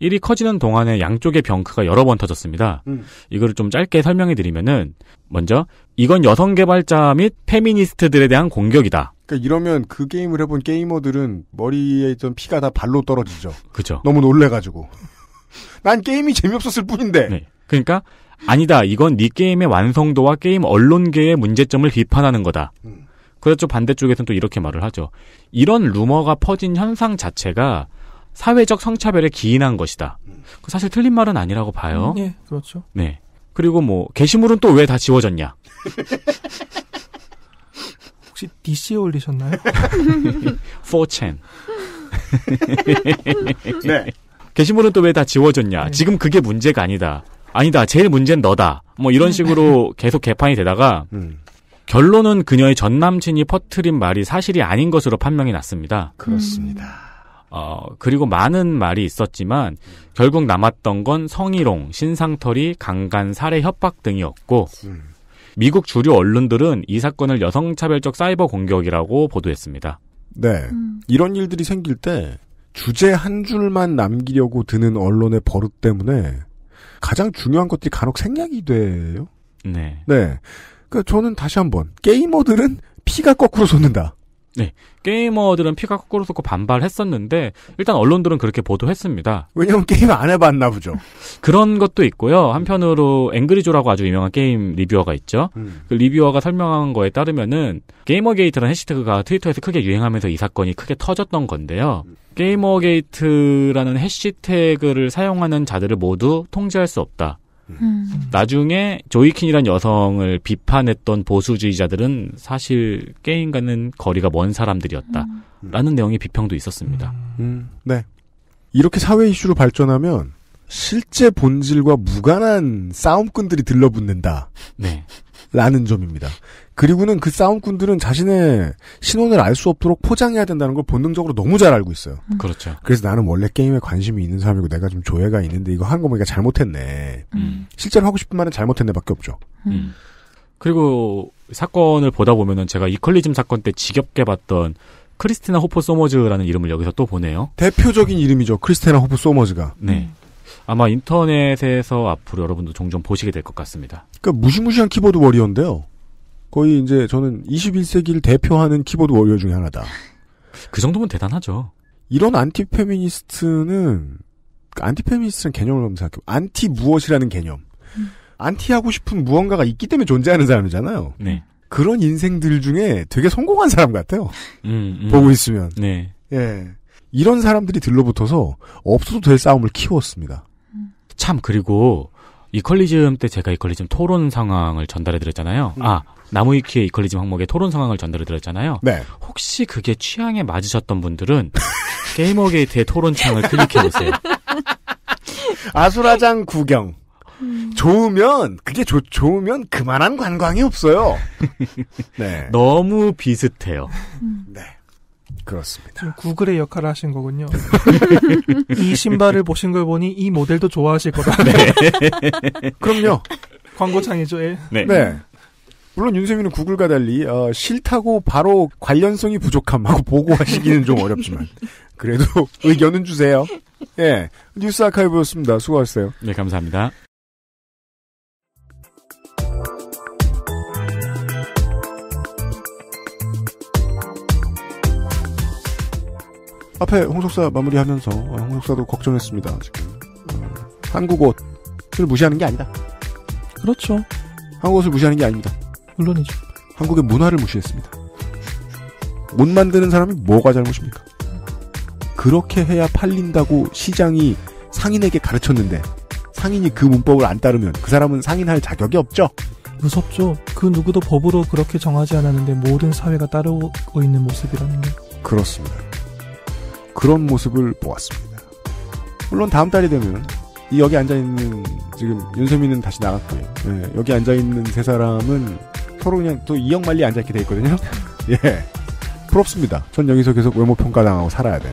일이 커지는 동안에 양쪽의 병크가 여러 번 터졌습니다. 음. 이거를 좀 짧게 설명해 드리면은 먼저 이건 여성 개발자 및 페미니스트들에 대한 공격이다. 그러니까 이러면 그 게임을 해본 게이머들은 머리에 있던 피가 다 발로 떨어지죠. 그죠. 너무 놀래가지고 난 게임이 재미없었을 뿐인데. 네. 그러니까 아니다. 이건 네 게임의 완성도와 게임 언론계의 문제점을 비판하는 거다. 음. 그래서 반대쪽에서는 또 이렇게 말을 하죠. 이런 루머가 퍼진 현상 자체가 사회적 성차별에 기인한 것이다. 그 사실 틀린 말은 아니라고 봐요. 음, 예, 그렇죠. 네. 그리고 뭐 게시물은 또 왜 다 지워졌냐? 혹시 DC에 올리셨나요? 4chan. 네. 게시물은 또 왜 다 지워졌냐? 네. 지금 그게 문제가 아니다. 아니다. 제일 문제는 너다. 뭐 이런 음. 식으로 계속 개판이 되다가 음. 결론은 그녀의 전 남친이 퍼트린 말이 사실이 아닌 것으로 판명이 났습니다. 그렇습니다. 어, 그리고 많은 말이 있었지만 결국 남았던 건 성희롱, 신상털이, 강간, 살해 협박 등이었고 미국 주류 언론들은 이 사건을 여성차별적 사이버 공격이라고 보도했습니다. 네. 이런 일들이 생길 때 주제 한 줄만 남기려고 드는 언론의 버릇 때문에 가장 중요한 것들이 간혹 생략이 돼요. 네. 네. 그러니까 저는 다시 한번 게이머들은 피가 거꾸로 솟는다. 네. 게이머들은 피가 거꾸로 솟고 반발했었는데 일단 언론들은 그렇게 보도했습니다. 왜냐면 게임 안 해봤나 보죠. 그런 것도 있고요. 한편으로 앵그리조라고 아주 유명한 게임 리뷰어가 있죠. 음. 그 리뷰어가 설명한 거에 따르면은 게이머게이트라는 해시태그가 트위터에서 크게 유행하면서 이 사건이 크게 터졌던 건데요. 게이머게이트라는 해시태그를 사용하는 자들을 모두 통제할 수 없다. 음. 나중에 조이킨이란 여성을 비판했던 보수주의자들은 사실 게임과는 거리가 먼 사람들이었다라는 음. 내용의 비평도 있었습니다. 음. 음. 네. 이렇게 사회 이슈로 발전하면 실제 본질과 무관한 싸움꾼들이 들러붙는다. 네. 라는 점입니다. 그리고는 그 싸움꾼들은 자신의 신원을 알 수 없도록 포장해야 된다는 걸 본능적으로 너무 잘 알고 있어요. 음. 그렇죠. 그래서 나는 원래 게임에 관심이 있는 사람이고 내가 좀조회가 있는데 이거 한 거 보니까 잘못했네. 음. 실제로 하고 싶은 말은 잘못했네밖에 없죠. 음. 음. 그리고 사건을 보다 보면은 제가 이퀄리즘 사건 때 지겹게 봤던 크리스티나 호프 소머즈라는 이름을 여기서 또 보네요. 대표적인 이름이죠. 크리스티나 호프 소머즈가. 네. 음. 아마 인터넷에서 앞으로 여러분도 종종 보시게 될 것 같습니다. 그러니까 무시무시한 키보드 워리어인데요. 거의 이제 저는 21세기를 대표하는 키보드 워리어 중에 하나다. 그 정도면 대단하죠. 이런 안티페미니스트는 안티페미니스트는 개념을 한번 생각해. 안티 무엇이라는 개념. 음. 안티하고 싶은 무언가가 있기 때문에 존재하는 사람이잖아요. 네. 그런 인생들 중에 되게 성공한 사람 같아요. 음, 음. 보고 있으면. 네. 예. 이런 사람들이 들러붙어서 없어도 될 싸움을 키웠습니다. 음. 참 그리고 이퀄리즘 때 제가 이퀄리즘 토론 상황을 전달해 드렸잖아요. 음. 아, 나무위키의 이퀄리즘 항목에 토론 상황을 전달해 드렸잖아요. 네. 혹시 그게 취향에 맞으셨던 분들은 게이머 게이트의 토론창을 클릭해 보세요. 아수라장 구경. 음. 좋으면 그게 좋 좋으면 그만한 관광이 없어요. 네. 너무 비슷해요. 음. 네. 그렇습니다. 구글의 역할을 하신 거군요. 이 신발을 보신 걸 보니 이 모델도 좋아하실 거다. 네. 그럼요. 광고창이죠. 예. 네. 네. 물론 윤세민은 구글과 달리 어, 싫다고 바로 관련성이 부족함하고 보고하시기는 좀 어렵지만 그래도 의견은 주세요. 예, 뉴스 아카이브였습니다. 수고하셨어요. 네, 감사합니다. 앞에 홍석사 마무리하면서 어, 홍석사도 걱정했습니다. 지금 어, 한국옷을 무시하는 게 아니다. 그렇죠. 한국옷을 무시하는 게 아닙니다. 물론이죠. 한국의 문화를 무시했습니다. 못 만드는 사람이 뭐가 잘못입니까? 그렇게 해야 팔린다고 시장이 상인에게 가르쳤는데 상인이 그 문법을 안 따르면 그 사람은 상인할 자격이 없죠. 무섭죠. 그 누구도 법으로 그렇게 정하지 않았는데 모든 사회가 따르고 있는 모습이라는 게. 그렇습니다. 그런 모습을 보았습니다. 물론 다음 달이 되면 이 여기 앉아 있는 지금 윤소민은 다시 나갔고요. 예, 여기 앉아 있는 세 사람은 서로 그냥 또 이역 말리 앉아 있게 돼 있거든요. 예, 부럽습니다. 전 여기서 계속 외모 평가 당하고 살아야 돼.